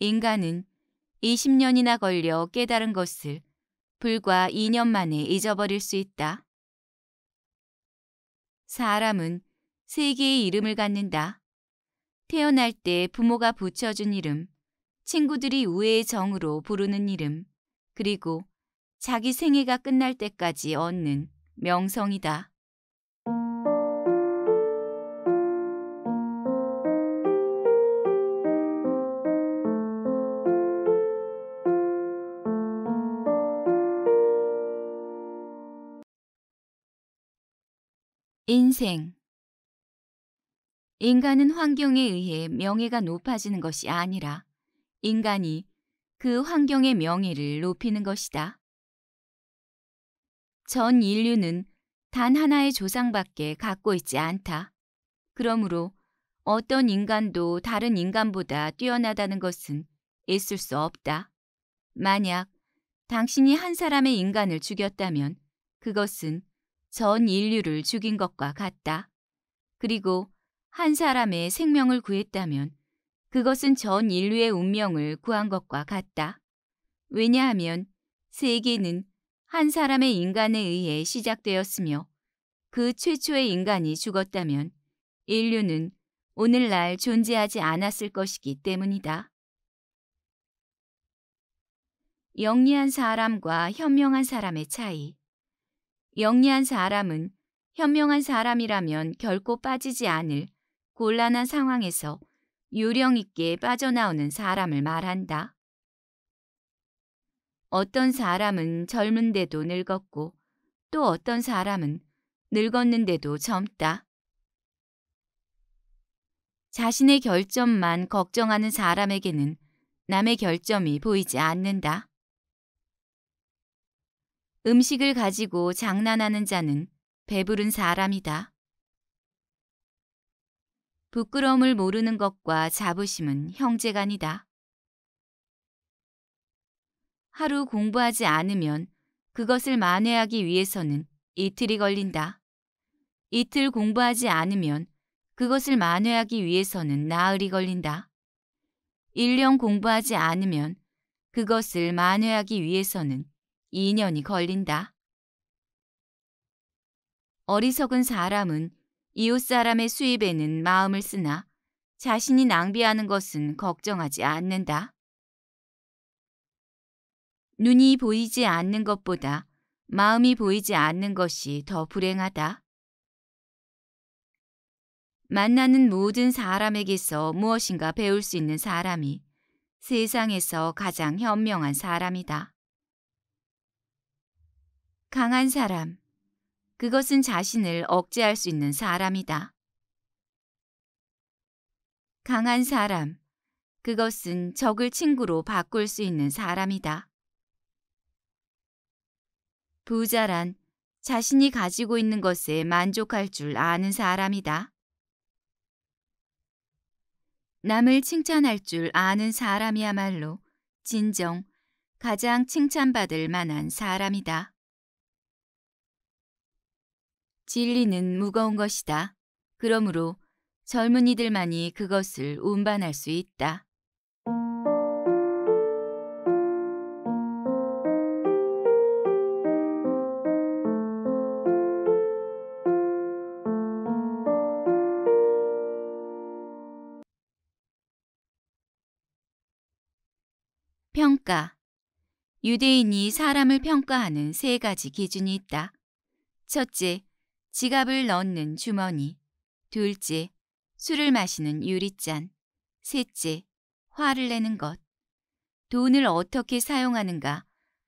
인간은 20년이나 걸려 깨달은 것을 불과 2년 만에 잊어버릴 수 있다. 사람은 세 개의 이름을 갖는다. 태어날 때 부모가 붙여준 이름, 친구들이 우애의 정으로 부르는 이름, 그리고 자기 생애가 끝날 때까지 얻는 명성이다. 인생 인간은 환경에 의해 명예가 높아지는 것이 아니라 인간이 그 환경의 명예를 높이는 것이다. 전 인류는 단 하나의 조상밖에 갖고 있지 않다. 그러므로 어떤 인간도 다른 인간보다 뛰어나다는 것은 있을 수 없다. 만약 당신이 한 사람의 인간을 죽였다면 그것은 전 인류를 죽인 것과 같다. 그리고 한 사람의 생명을 구했다면 그것은 전 인류의 운명을 구한 것과 같다. 왜냐하면 세계는 한 사람의 인간에 의해 시작되었으며 그 최초의 인간이 죽었다면 인류는 오늘날 존재하지 않았을 것이기 때문이다. 영리한 사람과 현명한 사람의 차이 영리한 사람은 현명한 사람이라면 결코 빠지지 않을 곤란한 상황에서 요령 있게 빠져나오는 사람을 말한다. 어떤 사람은 젊은데도 늙었고 또 어떤 사람은 늙었는데도 젊다. 자신의 결점만 걱정하는 사람에게는 남의 결점이 보이지 않는다. 음식을 가지고 장난하는 자는 배부른 사람이다. 부끄러움을 모르는 것과 자부심은 형제간이다. 하루 공부하지 않으면 그것을 만회하기 위해서는 이틀이 걸린다. 이틀 공부하지 않으면 그것을 만회하기 위해서는 나흘이 걸린다. 1년 공부하지 않으면 그것을 만회하기 위해서는 2년이 걸린다. 어리석은 사람은 이웃 사람의 수입에는 마음을 쓰나 자신이 낭비하는 것은 걱정하지 않는다. 눈이 보이지 않는 것보다 마음이 보이지 않는 것이 더 불행하다. 만나는 모든 사람에게서 무엇인가 배울 수 있는 사람이 세상에서 가장 현명한 사람이다. 강한 사람, 그것은 자신을 억제할 수 있는 사람이다. 강한 사람. 그것은 적을 친구로 바꿀 수 있는 사람이다. 부자란 자신이 가지고 있는 것에 만족할 줄 아는 사람이다. 남을 칭찬할 줄 아는 사람이야말로 진정 가장 칭찬받을 만한 사람이다. 진리는 무거운 것이다. 그러므로 젊은이들만이 그것을 운반할 수 있다. 평가 유대인이 사람을 평가하는 세 가지 기준이 있다. 첫째, 지갑을 넣는 주머니. 둘째, 술을 마시는 유리잔. 셋째, 화를 내는 것. 돈을 어떻게 사용하는가,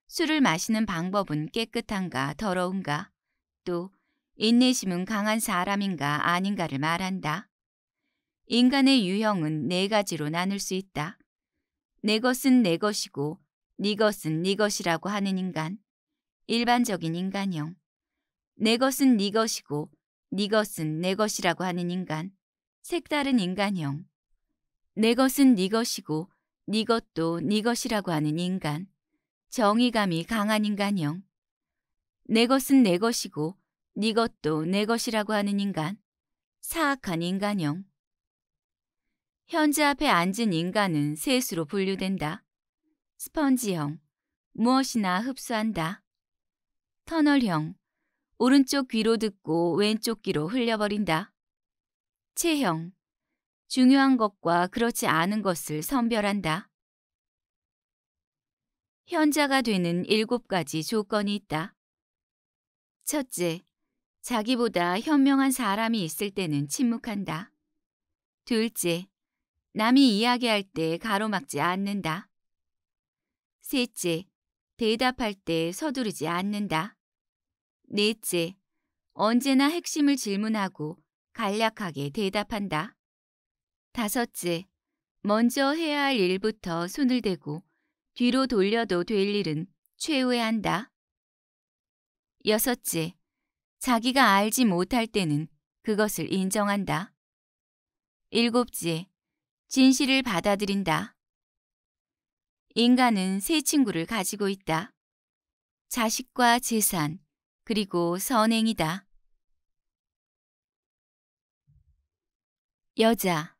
술을 마시는 방법은 깨끗한가 더러운가, 또 인내심은 강한 사람인가 아닌가를 말한다. 인간의 유형은 네 가지로 나눌 수 있다. 내 것은 내 것이고 네 것은 네 것이라고 하는 인간, 일반적인 인간형, 내 것은 네 것이고 네 것은 내 것이라고 하는 인간. 색다른 인간형. 내 것은 네 것이고 네 것도 네 것이라고 하는 인간. 정의감이 강한 인간형. 내 것은 내 것이고 네 것도 내 것이라고 하는 인간. 사악한 인간형. 현재 앞에 앉은 인간은 셋으로 분류된다. 스펀지형. 무엇이나 흡수한다. 터널형. 오른쪽 귀로 듣고 왼쪽 귀로 흘려버린다. 체형. 중요한 것과 그렇지 않은 것을 선별한다. 현자가 되는 일곱 가지 조건이 있다. 첫째, 자기보다 현명한 사람이 있을 때는 침묵한다. 둘째, 남이 이야기할 때 가로막지 않는다. 셋째, 대답할 때 서두르지 않는다. 넷째, 언제나 핵심을 질문하고 간략하게 대답한다. 다섯째, 먼저 해야 할 일부터 손을 대고 뒤로 돌려도 될 일은 최후에한다 여섯째, 자기가 알지 못할 때는 그것을 인정한다. 일곱째, 진실을 받아들인다. 인간은 세 친구를 가지고 있다. 자식과 재산, 그리고 선행이다. 여자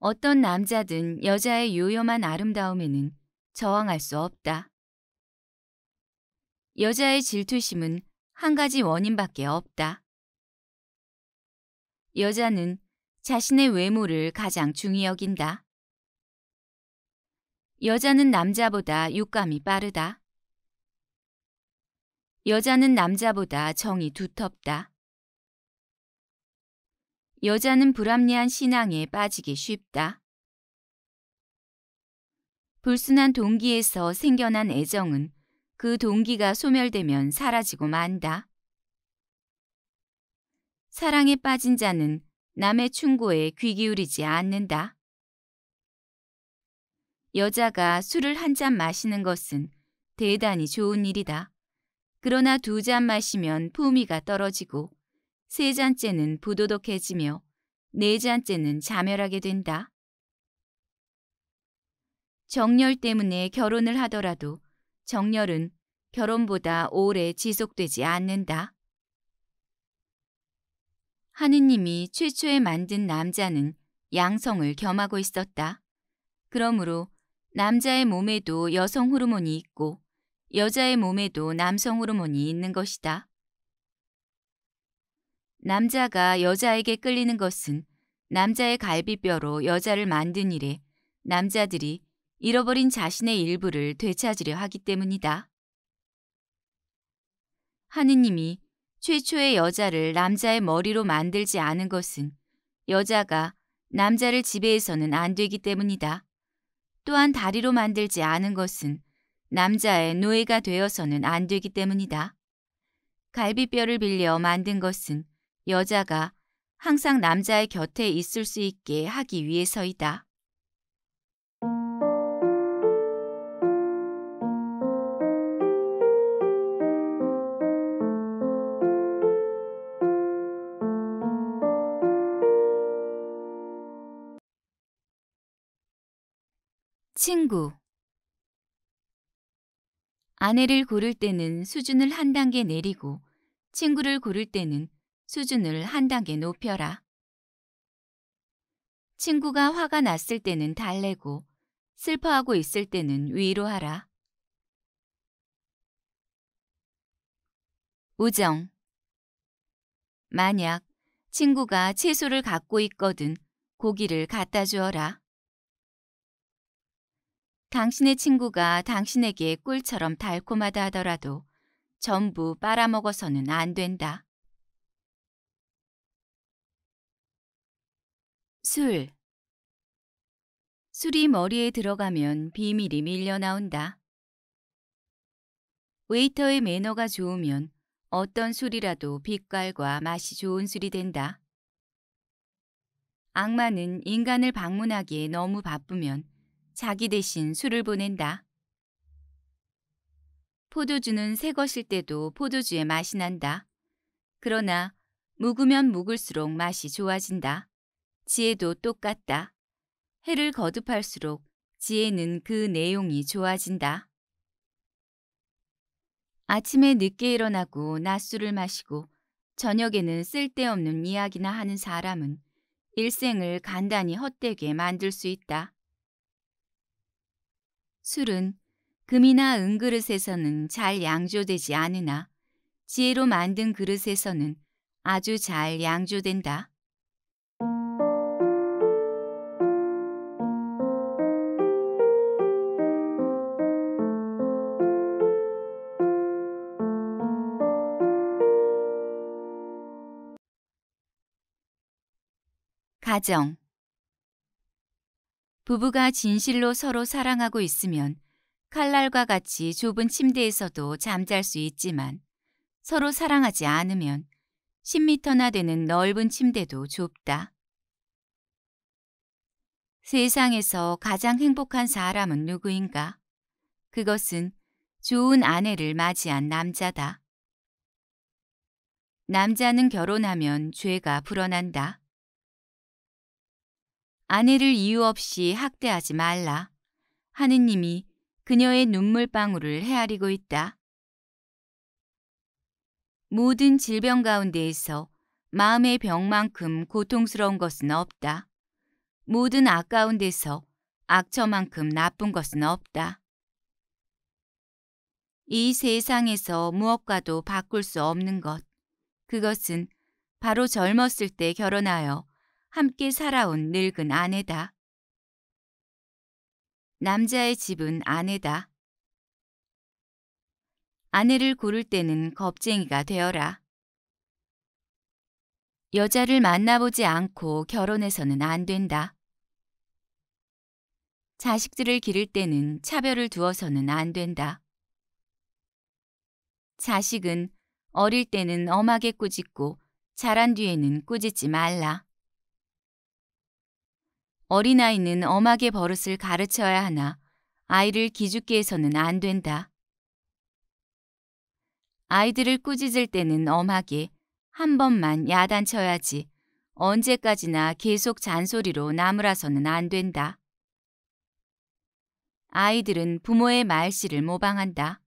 어떤 남자든 여자의 요염한 아름다움에는 저항할 수 없다. 여자의 질투심은 한 가지 원인밖에 없다. 여자는 자신의 외모를 가장 중히 여긴다. 여자는 남자보다 육감이 빠르다. 여자는 남자보다 정이 두텁다. 여자는 불합리한 신앙에 빠지기 쉽다. 불순한 동기에서 생겨난 애정은 그 동기가 소멸되면 사라지고 만다. 사랑에 빠진 자는 남의 충고에 귀 기울이지 않는다. 여자가 술을 한 잔 마시는 것은 대단히 좋은 일이다. 그러나 두 잔 마시면 품위가 떨어지고 세 잔째는 부도덕해지며 네 잔째는 자멸하게 된다. 정열 때문에 결혼을 하더라도 정열은 결혼보다 오래 지속되지 않는다. 하느님이 최초에 만든 남자는 양성을 겸하고 있었다. 그러므로 남자의 몸에도 여성 호르몬이 있고 여자의 몸에도 남성 호르몬이 있는 것이다. 남자가 여자에게 끌리는 것은 남자의 갈비뼈로 여자를 만든 일에 남자들이 잃어버린 자신의 일부를 되찾으려 하기 때문이다. 하느님이 최초의 여자를 남자의 머리로 만들지 않은 것은 여자가 남자를 지배해서는 안 되기 때문이다. 또한 다리로 만들지 않은 것은 남자의 노예가 되어서는 안 되기 때문이다. 갈비뼈를 빌려 만든 것은 여자가 항상 남자의 곁에 있을 수 있게 하기 위해서이다. 친구 아내를 고를 때는 수준을 한 단계 내리고 친구를 고를 때는 수준을 한 단계 높여라. 친구가 화가 났을 때는 달래고 슬퍼하고 있을 때는 위로하라. 우정 만약 친구가 채소를 갖고 있거든 고기를 갖다 주어라. 당신의 친구가 당신에게 꿀처럼 달콤하다 하더라도 전부 빨아먹어서는 안 된다. 술 술이 머리에 들어가면 비밀이 밀려나온다. 웨이터의 매너가 좋으면 어떤 술이라도 빛깔과 맛이 좋은 술이 된다. 악마는 인간을 방문하기에 너무 바쁘면 자기 대신 술을 보낸다. 포도주는 새 것일 때도 포도주의 맛이 난다. 그러나 묵으면 묵을수록 맛이 좋아진다. 지혜도 똑같다. 해를 거듭할수록 지혜는 그 내용이 좋아진다. 아침에 늦게 일어나고 낮술을 마시고 저녁에는 쓸데없는 이야기나 하는 사람은 일생을 간단히 헛되게 만들 수 있다. 술은 금이나 은그릇에서는 잘 양조되지 않으나 지혜로 만든 그릇에서는 아주 잘 양조된다. 가정 부부가 진실로 서로 사랑하고 있으면 칼날과 같이 좁은 침대에서도 잠잘 수 있지만 서로 사랑하지 않으면 10미터나 되는 넓은 침대도 좁다. 세상에서 가장 행복한 사람은 누구인가? 그것은 좋은 아내를 맞이한 남자다. 남자는 결혼하면 죄가 불어난다. 아내를 이유 없이 학대하지 말라. 하느님이 그녀의 눈물방울을 헤아리고 있다. 모든 질병 가운데에서 마음의 병만큼 고통스러운 것은 없다. 모든 악 가운데서 악처만큼 나쁜 것은 없다. 이 세상에서 무엇과도 바꿀 수 없는 것. 그것은 바로 젊었을 때 결혼하여 함께 살아온 늙은 아내다. 남자의 집은 아내다. 아내를 고를 때는 겁쟁이가 되어라. 여자를 만나보지 않고 결혼해서는 안 된다. 자식들을 기를 때는 차별을 두어서는 안 된다. 자식은 어릴 때는 엄하게 꾸짖고 자란 뒤에는 꾸짖지 말라. 어린아이는 엄하게 버릇을 가르쳐야 하나 아이를 기죽게 해서는 안 된다. 아이들을 꾸짖을 때는 엄하게 한 번만 야단쳐야지 언제까지나 계속 잔소리로 나무라서는 안 된다. 아이들은 부모의 말씨를 모방한다.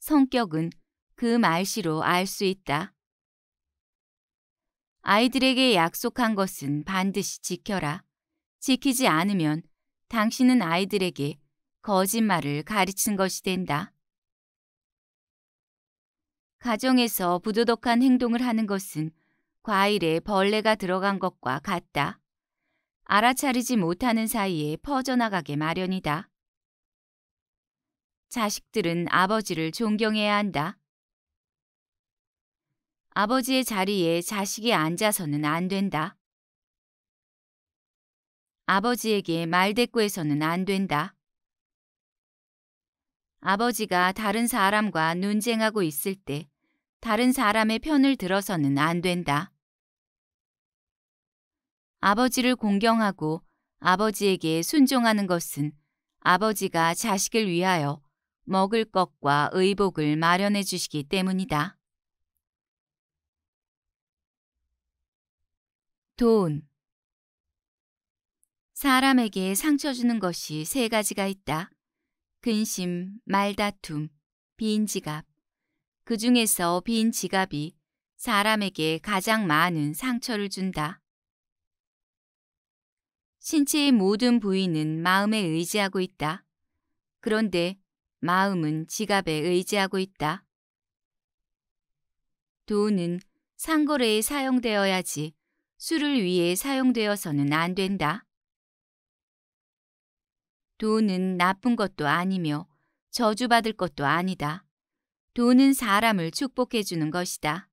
성격은 그 말씨로 알 수 있다. 아이들에게 약속한 것은 반드시 지켜라. 지키지 않으면 당신은 아이들에게 거짓말을 가르친 것이 된다. 가정에서 부도덕한 행동을 하는 것은 과일에 벌레가 들어간 것과 같다. 알아차리지 못하는 사이에 퍼져나가게 마련이다. 자식들은 아버지를 존경해야 한다. 아버지의 자리에 자식이 앉아서는 안 된다. 아버지에게 말대꾸해서는 안 된다. 아버지가 다른 사람과 논쟁하고 있을 때 다른 사람의 편을 들어서는 안 된다. 아버지를 공경하고 아버지에게 순종하는 것은 아버지가 자식을 위하여 먹을 것과 의복을 마련해 주시기 때문이다. 돈 사람에게 상처 주는 것이 세 가지가 있다. 근심, 말다툼, 빈 지갑. 그 중에서 빈 지갑이 사람에게 가장 많은 상처를 준다. 신체의 모든 부위는 마음에 의지하고 있다. 그런데 마음은 지갑에 의지하고 있다. 돈은 상거래에 사용되어야지 술을 위해 사용되어서는 안 된다. 돈은 나쁜 것도 아니며 저주받을 것도 아니다. 돈은 사람을 축복해 주는 것이다.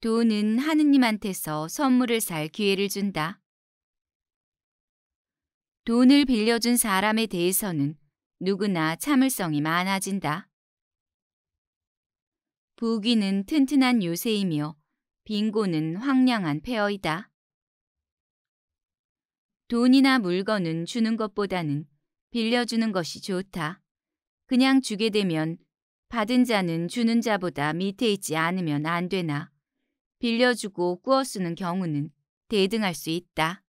돈은 하느님한테서 선물을 살 기회를 준다. 돈을 빌려준 사람에 대해서는 누구나 참을성이 많아진다. 부귀는 튼튼한 요새이며 빈고는 황량한 폐허이다. 돈이나 물건은 주는 것보다는 빌려주는 것이 좋다. 그냥 주게 되면 받은 자는 주는 자보다 밑에 있지 않으면 안 되나 빌려주고 꾸어 쓰는 경우는 대등할 수 있다.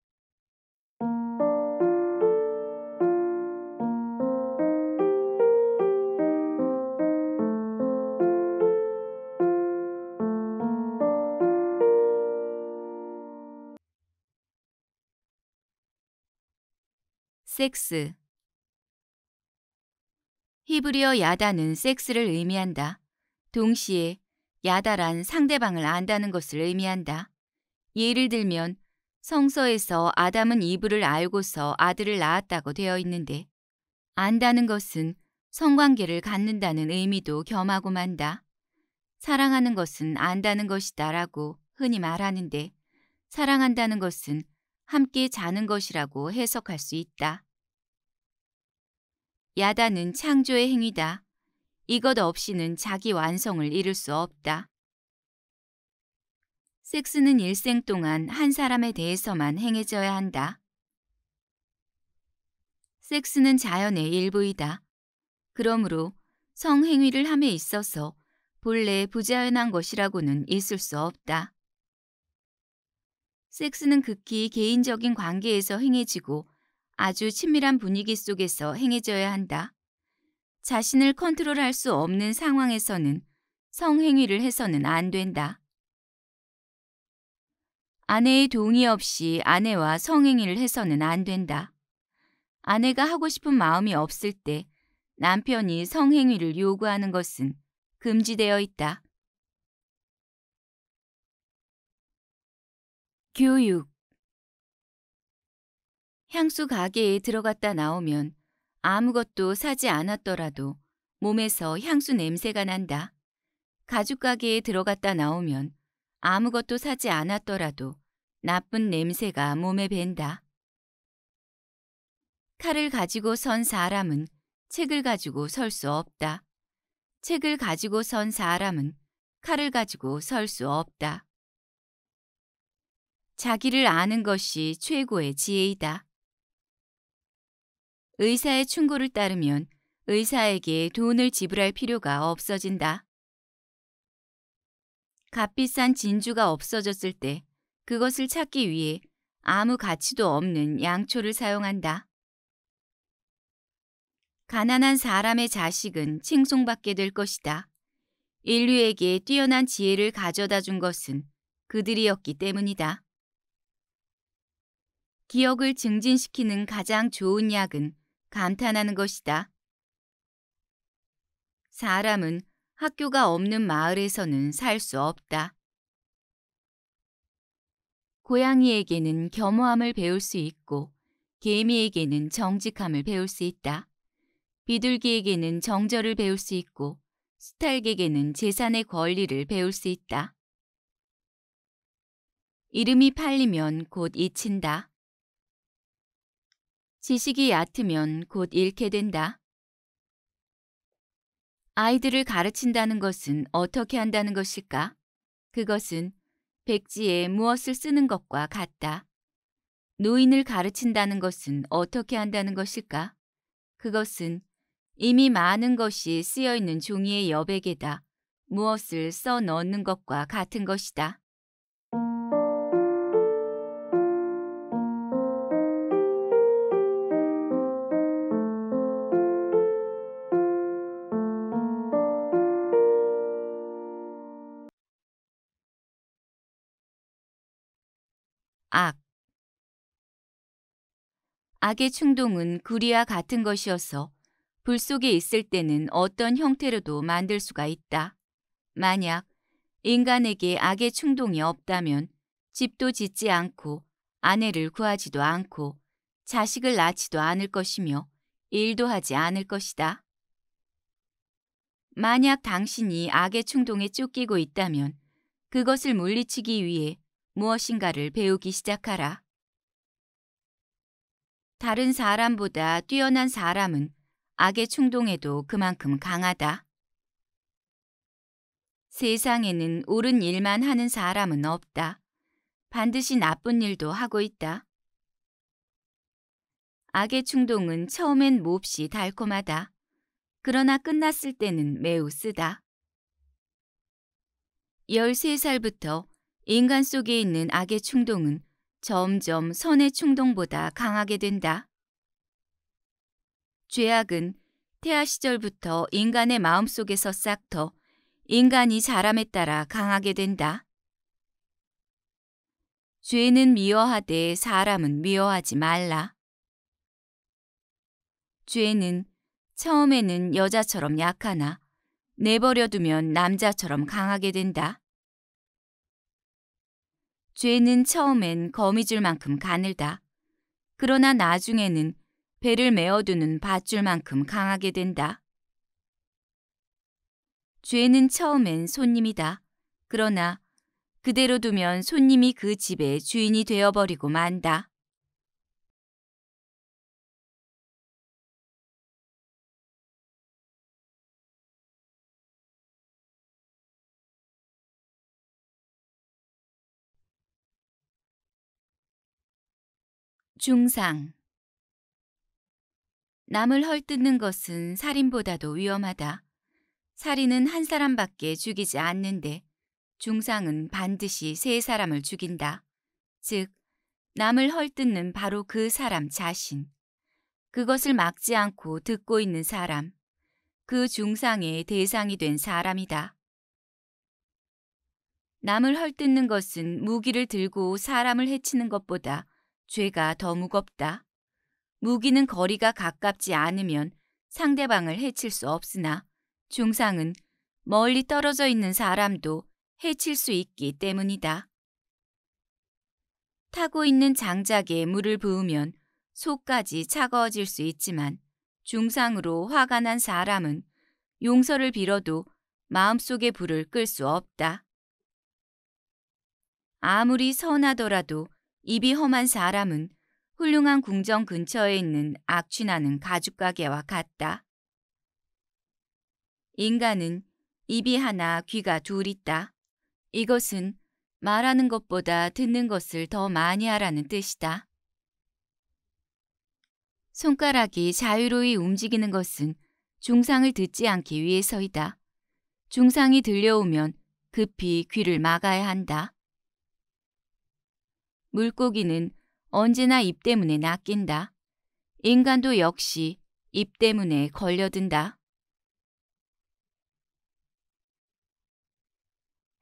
섹스 히브리어 야다는 섹스를 의미한다. 동시에 야다란 상대방을 안다는 것을 의미한다. 예를 들면 성서에서 아담은 이브를 알고서 아들을 낳았다고 되어 있는데 안다는 것은 성관계를 갖는다는 의미도 겸하고 만다. 사랑하는 것은 안다는 것이다 라고 흔히 말하는데 사랑한다는 것은 함께 자는 것이라고 해석할 수 있다. 야단은 창조의 행위다. 이것 없이는 자기 완성을 이룰 수 없다. 섹스는 일생 동안 한 사람에 대해서만 행해져야 한다. 섹스는 자연의 일부이다. 그러므로 성행위를 함에 있어서 본래 부자연한 것이라고는 있을 수 없다. 섹스는 극히 개인적인 관계에서 행해지고 아주 친밀한 분위기 속에서 행해져야 한다. 자신을 컨트롤할 수 없는 상황에서는 성행위를 해서는 안 된다. 아내의 동의 없이 아내와 성행위를 해서는 안 된다. 아내가 하고 싶은 마음이 없을 때 남편이 성행위를 요구하는 것은 금지되어 있다. 교육 향수 가게에 들어갔다 나오면 아무것도 사지 않았더라도 몸에서 향수 냄새가 난다. 가죽 가게에 들어갔다 나오면 아무것도 사지 않았더라도 나쁜 냄새가 몸에 밴다. 칼을 가지고 선 사람은 책을 가지고 설 수 없다. 책을 가지고 선 사람은 칼을 가지고 설 수 없다. 자기를 아는 것이 최고의 지혜이다. 의사의 충고를 따르면 의사에게 돈을 지불할 필요가 없어진다. 값비싼 진주가 없어졌을 때 그것을 찾기 위해 아무 가치도 없는 양초를 사용한다. 가난한 사람의 자식은 칭송받게 될 것이다. 인류에게 뛰어난 지혜를 가져다 준 것은 그들이었기 때문이다. 기억을 증진시키는 가장 좋은 약은 감탄하는 것이다. 사람은 학교가 없는 마을에서는 살 수 없다. 고양이에게는 겸허함을 배울 수 있고 개미에게는 정직함을 배울 수 있다. 비둘기에게는 정절을 배울 수 있고 스 수탉에게는 재산의 권리를 배울 수 있다. 이름이 팔리면 곧 잊힌다. 지식이 얕으면 곧 잃게 된다. 아이들을 가르친다는 것은 어떻게 한다는 것일까? 그것은 백지에 무엇을 쓰는 것과 같다. 노인을 가르친다는 것은 어떻게 한다는 것일까? 그것은 이미 많은 것이 쓰여 있는 종이의 여백에다 무엇을 써 넣는 것과 같은 것이다. 악의 충동은 구리와 같은 것이어서 불 속에 있을 때는 어떤 형태로도 만들 수가 있다. 만약 인간에게 악의 충동이 없다면 집도 짓지 않고 아내를 구하지도 않고 자식을 낳지도 않을 것이며 일도 하지 않을 것이다. 만약 당신이 악의 충동에 쫓기고 있다면 그것을 물리치기 위해 무엇인가를 배우기 시작하라. 다른 사람보다 뛰어난 사람은 악의 충동에도 그만큼 강하다. 세상에는 옳은 일만 하는 사람은 없다. 반드시 나쁜 일도 하고 있다. 악의 충동은 처음엔 몹시 달콤하다. 그러나 끝났을 때는 매우 쓰다. 13살부터 인간 속에 있는 악의 충동은 점점 선의 충동보다 강하게 된다. 죄악은 태아 시절부터 인간의 마음속에서 싹터 인간이 자람에 따라 강하게 된다. 죄는 미워하되 사람은 미워하지 말라. 죄는 처음에는 여자처럼 약하나 내버려두면 남자처럼 강하게 된다. 죄는 처음엔 거미줄만큼 가늘다. 그러나 나중에는 배를 메어두는 밧줄만큼 강하게 된다. 죄는 처음엔 손님이다. 그러나 그대로 두면 손님이 그 집의 주인이 되어버리고 만다. 중상 남을 헐뜯는 것은 살인보다도 위험하다. 살인은 한 사람밖에 죽이지 않는데 중상은 반드시 세 사람을 죽인다. 즉, 남을 헐뜯는 바로 그 사람 자신. 그것을 막지 않고 듣고 있는 사람. 그 중상의 대상이 된 사람이다. 남을 헐뜯는 것은 무기를 들고 사람을 해치는 것보다 죄가 더 무겁다. 무기는 거리가 가깝지 않으면 상대방을 해칠 수 없으나 중상은 멀리 떨어져 있는 사람도 해칠 수 있기 때문이다. 타고 있는 장작에 물을 부으면 속까지 차가워질 수 있지만 중상으로 화가 난 사람은 용서를 빌어도 마음속의 불을 끌 수 없다. 아무리 선하더라도 입이 험한 사람은 훌륭한 궁정 근처에 있는 악취나는 가죽가게와 같다. 인간은 입이 하나 귀가 둘 있다. 이것은 말하는 것보다 듣는 것을 더 많이 하라는 뜻이다. 손가락이 자유로이 움직이는 것은 중상을 듣지 않기 위해서이다. 중상이 들려오면 급히 귀를 막아야 한다. 물고기는 언제나 입 때문에 낚인다. 인간도 역시 입 때문에 걸려든다.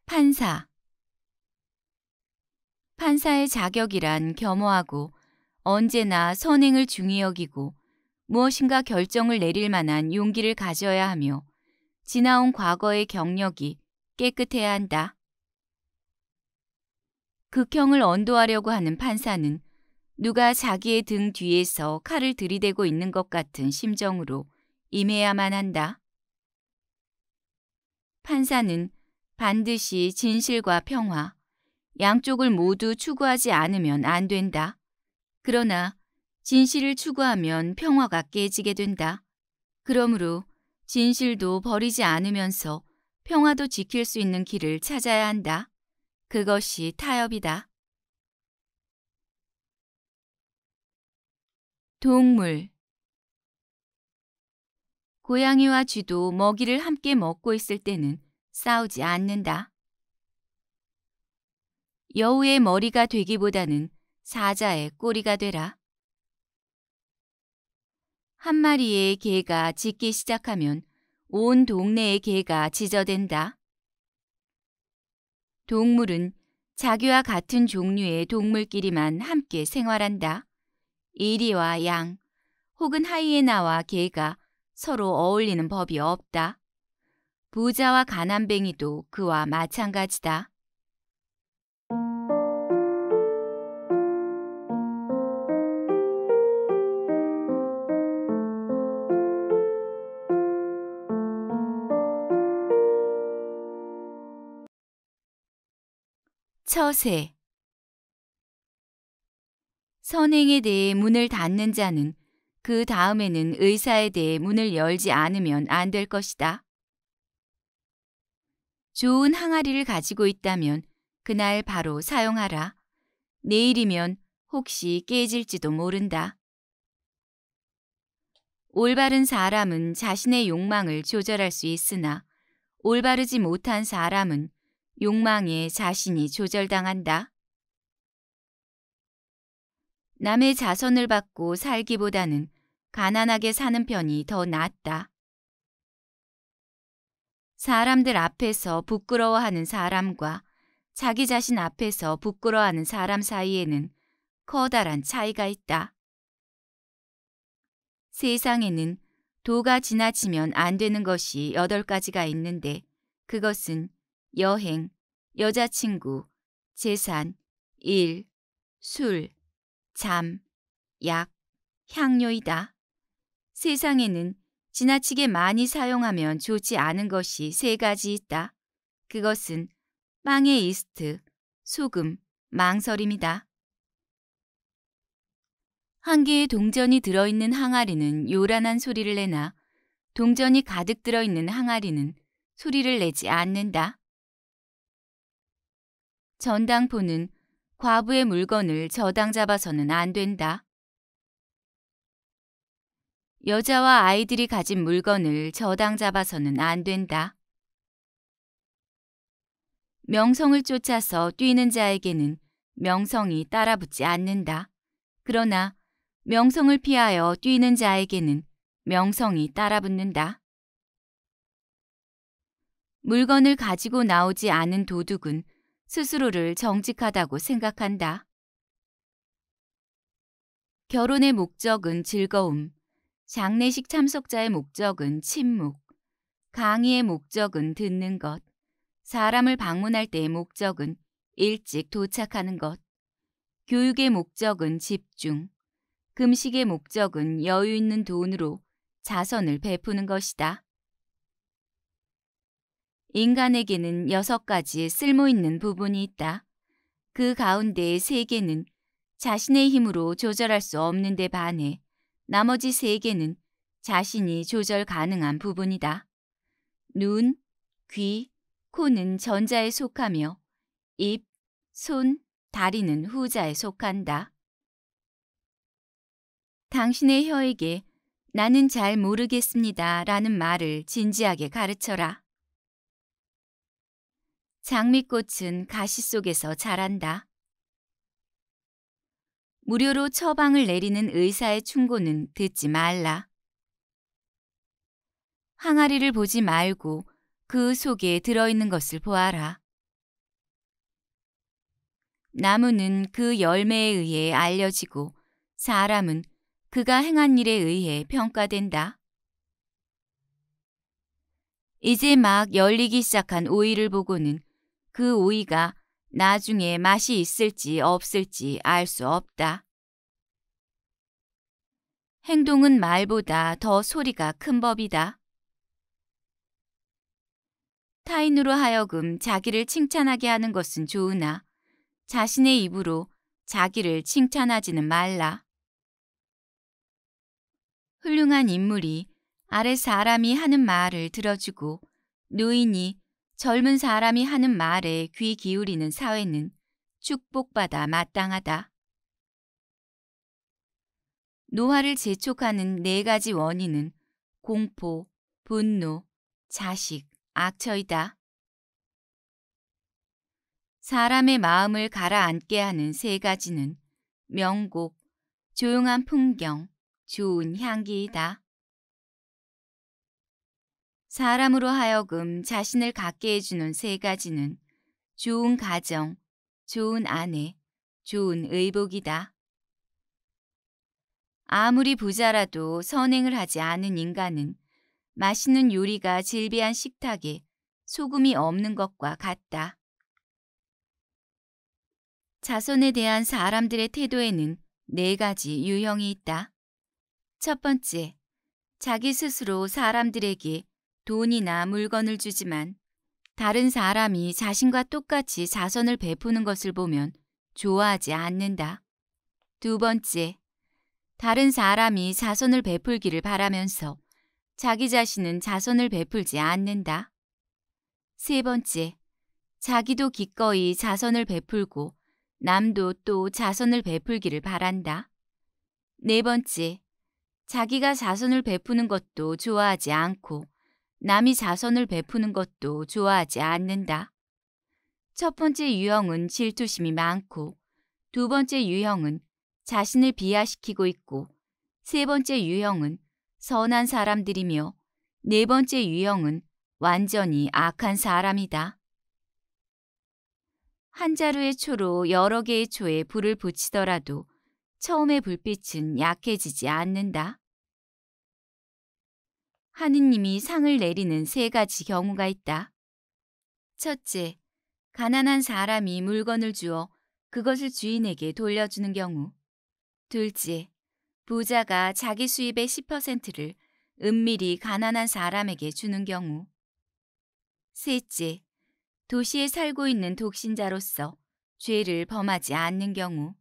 판사 판사의 자격이란 겸허하고 언제나 선행을 중히 여기고 무엇인가 결정을 내릴 만한 용기를 가져야 하며 지나온 과거의 경력이 깨끗해야 한다. 극형을 언도하려고 하는 판사는 누가 자기의 등 뒤에서 칼을 들이대고 있는 것 같은 심정으로 임해야만 한다. 판사는 반드시 진실과 평화, 양쪽을 모두 추구하지 않으면 안 된다. 그러나 진실을 추구하면 평화가 깨지게 된다. 그러므로 진실도 버리지 않으면서 평화도 지킬 수 있는 길을 찾아야 한다. 그것이 타협이다. 동물 고양이와 쥐도 먹이를 함께 먹고 있을 때는 싸우지 않는다. 여우의 머리가 되기보다는 사자의 꼬리가 되라. 한 마리의 개가 짖기 시작하면 온 동네의 개가 짖어댄다. 동물은 자기와 같은 종류의 동물끼리만 함께 생활한다. 이리와 양 혹은 하이에나와 개가 서로 어울리는 법이 없다. 부자와 가난뱅이도 그와 마찬가지다. 처세 선행에 대해 문을 닫는 자는 그 다음에는 의사에 대해 문을 열지 않으면 안 될 것이다. 좋은 항아리를 가지고 있다면 그날 바로 사용하라. 내일이면 혹시 깨질지도 모른다. 올바른 사람은 자신의 욕망을 조절할 수 있으나 올바르지 못한 사람은 욕망에 자신이 조절당한다. 남의 자선을 받고 살기보다는 가난하게 사는 편이 더 낫다. 사람들 앞에서 부끄러워하는 사람과 자기 자신 앞에서 부끄러워하는 사람 사이에는 커다란 차이가 있다. 세상에는 도가 지나치면 안 되는 것이 8가지가 있는데 그것은 여행, 여자친구, 재산, 일, 술, 잠, 약, 향료이다. 세상에는 지나치게 많이 사용하면 좋지 않은 것이 세 가지 있다. 그것은 빵의 이스트, 소금, 망설임이다. 한 개의 동전이 들어있는 항아리는 요란한 소리를 내나 동전이 가득 들어있는 항아리는 소리를 내지 않는다. 전당포는 과부의 물건을 저당 잡아서는 안 된다. 여자와 아이들이 가진 물건을 저당 잡아서는 안 된다. 명성을 쫓아서 뛰는 자에게는 명성이 따라붙지 않는다. 그러나 명성을 피하여 뛰는 자에게는 명성이 따라붙는다. 물건을 가지고 나오지 않은 도둑은 스스로를 정직하다고 생각한다. 결혼의 목적은 즐거움, 장례식 참석자의 목적은 침묵, 강의의 목적은 듣는 것, 사람을 방문할 때의 목적은 일찍 도착하는 것, 교육의 목적은 집중, 금식의 목적은 여유 있는 돈으로 자선을 베푸는 것이다. 인간에게는 여섯 가지 쓸모있는 부분이 있다. 그 가운데 세 개는 자신의 힘으로 조절할 수 없는 데 반해 나머지 세 개는 자신이 조절 가능한 부분이다. 눈, 귀, 코는 전자에 속하며 입, 손, 다리는 후자에 속한다. 당신의 혀에게 나는 잘 모르겠습니다 라는 말을 진지하게 가르쳐라. 장미꽃은 가시 속에서 자란다. 무료로 처방을 내리는 의사의 충고는 듣지 말라. 항아리를 보지 말고 그 속에 들어있는 것을 보아라. 나무는 그 열매에 의해 알려지고 사람은 그가 행한 일에 의해 평가된다. 이제 막 열리기 시작한 오이를 보고는 그 오이가 나중에 맛이 있을지 없을지 알 수 없다. 행동은 말보다 더 소리가 큰 법이다. 타인으로 하여금 자기를 칭찬하게 하는 것은 좋으나 자신의 입으로 자기를 칭찬하지는 말라. 훌륭한 인물이 아래 사람이 하는 말을 들어주고 노인이 젊은 사람이 하는 말에 귀 기울이는 사회는 축복받아 마땅하다. 노화를 재촉하는 네 가지 원인은 공포, 분노, 자식, 악처이다. 사람의 마음을 가라앉게 하는 세 가지는 명곡, 조용한 풍경, 좋은 향기이다. 사람으로 하여금 자신을 갖게 해주는 세 가지는 좋은 가정, 좋은 아내, 좋은 의복이다. 아무리 부자라도 선행을 하지 않은 인간은 맛있는 요리가 질비한 식탁에 소금이 없는 것과 같다. 자손에 대한 사람들의 태도에는 네 가지 유형이 있다. 첫 번째, 자기 스스로 사람들에게 돈이나 물건을 주지만 다른 사람이 자신과 똑같이 자선을 베푸는 것을 보면 좋아하지 않는다. 두 번째, 다른 사람이 자선을 베풀기를 바라면서 자기 자신은 자선을 베풀지 않는다. 세 번째, 자기도 기꺼이 자선을 베풀고 남도 또 자선을 베풀기를 바란다. 네 번째, 자기가 자선을 베푸는 것도 좋아하지 않고 남이 자선을 베푸는 것도 좋아하지 않는다. 첫 번째 유형은 질투심이 많고 두 번째 유형은 자신을 비하시키고 있고 세 번째 유형은 선한 사람들이며 네 번째 유형은 완전히 악한 사람이다. 한 자루의 초로 여러 개의 초에 불을 붙이더라도 처음의 불빛은 약해지지 않는다. 하느님이 상을 내리는 세 가지 경우가 있다. 첫째, 가난한 사람이 물건을 주어 그것을 주인에게 돌려주는 경우. 둘째, 부자가 자기 수입의 10%를 은밀히 가난한 사람에게 주는 경우. 셋째, 도시에 살고 있는 독신자로서 죄를 범하지 않는 경우.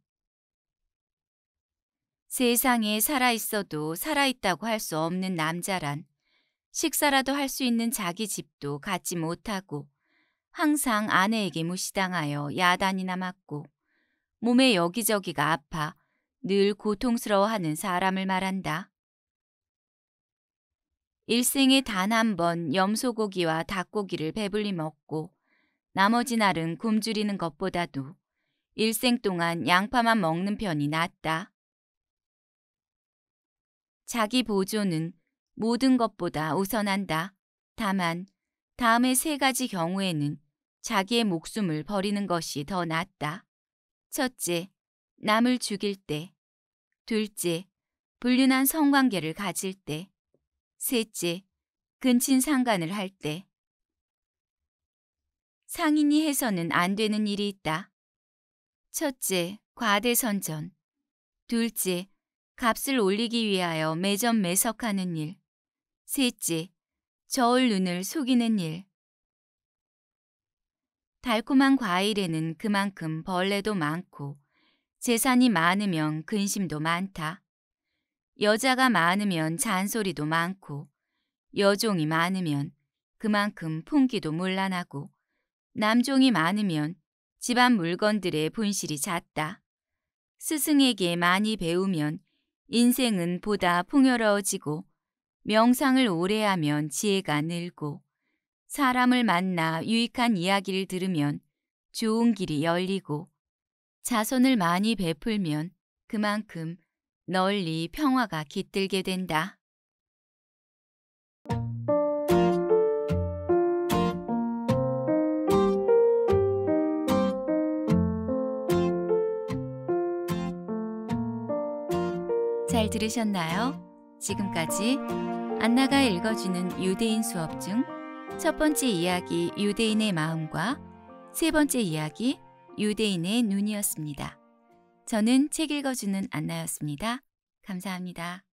세상에 살아있어도 살아있다고 할 수 없는 남자란 식사라도 할 수 있는 자기 집도 갖지 못하고 항상 아내에게 무시당하여 야단이나 맞고 몸에 여기저기가 아파 늘 고통스러워하는 사람을 말한다. 일생에 단 한 번 염소고기와 닭고기를 배불리 먹고 나머지 날은 굶주리는 것보다도 일생 동안 양파만 먹는 편이 낫다. 자기 보조는 모든 것보다 우선한다. 다만 다음의 세 가지 경우에는 자기의 목숨을 버리는 것이 더 낫다. 첫째, 남을 죽일 때. 둘째, 불륜한 성관계를 가질 때. 셋째, 근친상간을 할 때. 상인이 해서는 안 되는 일이 있다. 첫째, 과대선전. 둘째, 값을 올리기 위하여 매점 매석하는 일. 셋째, 저울 눈을 속이는 일. 달콤한 과일에는 그만큼 벌레도 많고 재산이 많으면 근심도 많다. 여자가 많으면 잔소리도 많고 여종이 많으면 그만큼 풍기도 물란하고 남종이 많으면 집안 물건들의 분실이 잦다. 스승에게 많이 배우면 인생은 보다 풍요로워지고 명상을 오래 하면 지혜가 늘고 사람을 만나 유익한 이야기를 들으면 좋은 길이 열리고 자손을 많이 베풀면 그만큼 널리 평화가 깃들게 된다. 잘 들으셨나요? 지금까지 안나가 읽어주는 유대인 수업 중 첫 번째 이야기 유대인의 마음과 세 번째 이야기 유대인의 눈이었습니다. 저는 책 읽어주는 안나였습니다. 감사합니다.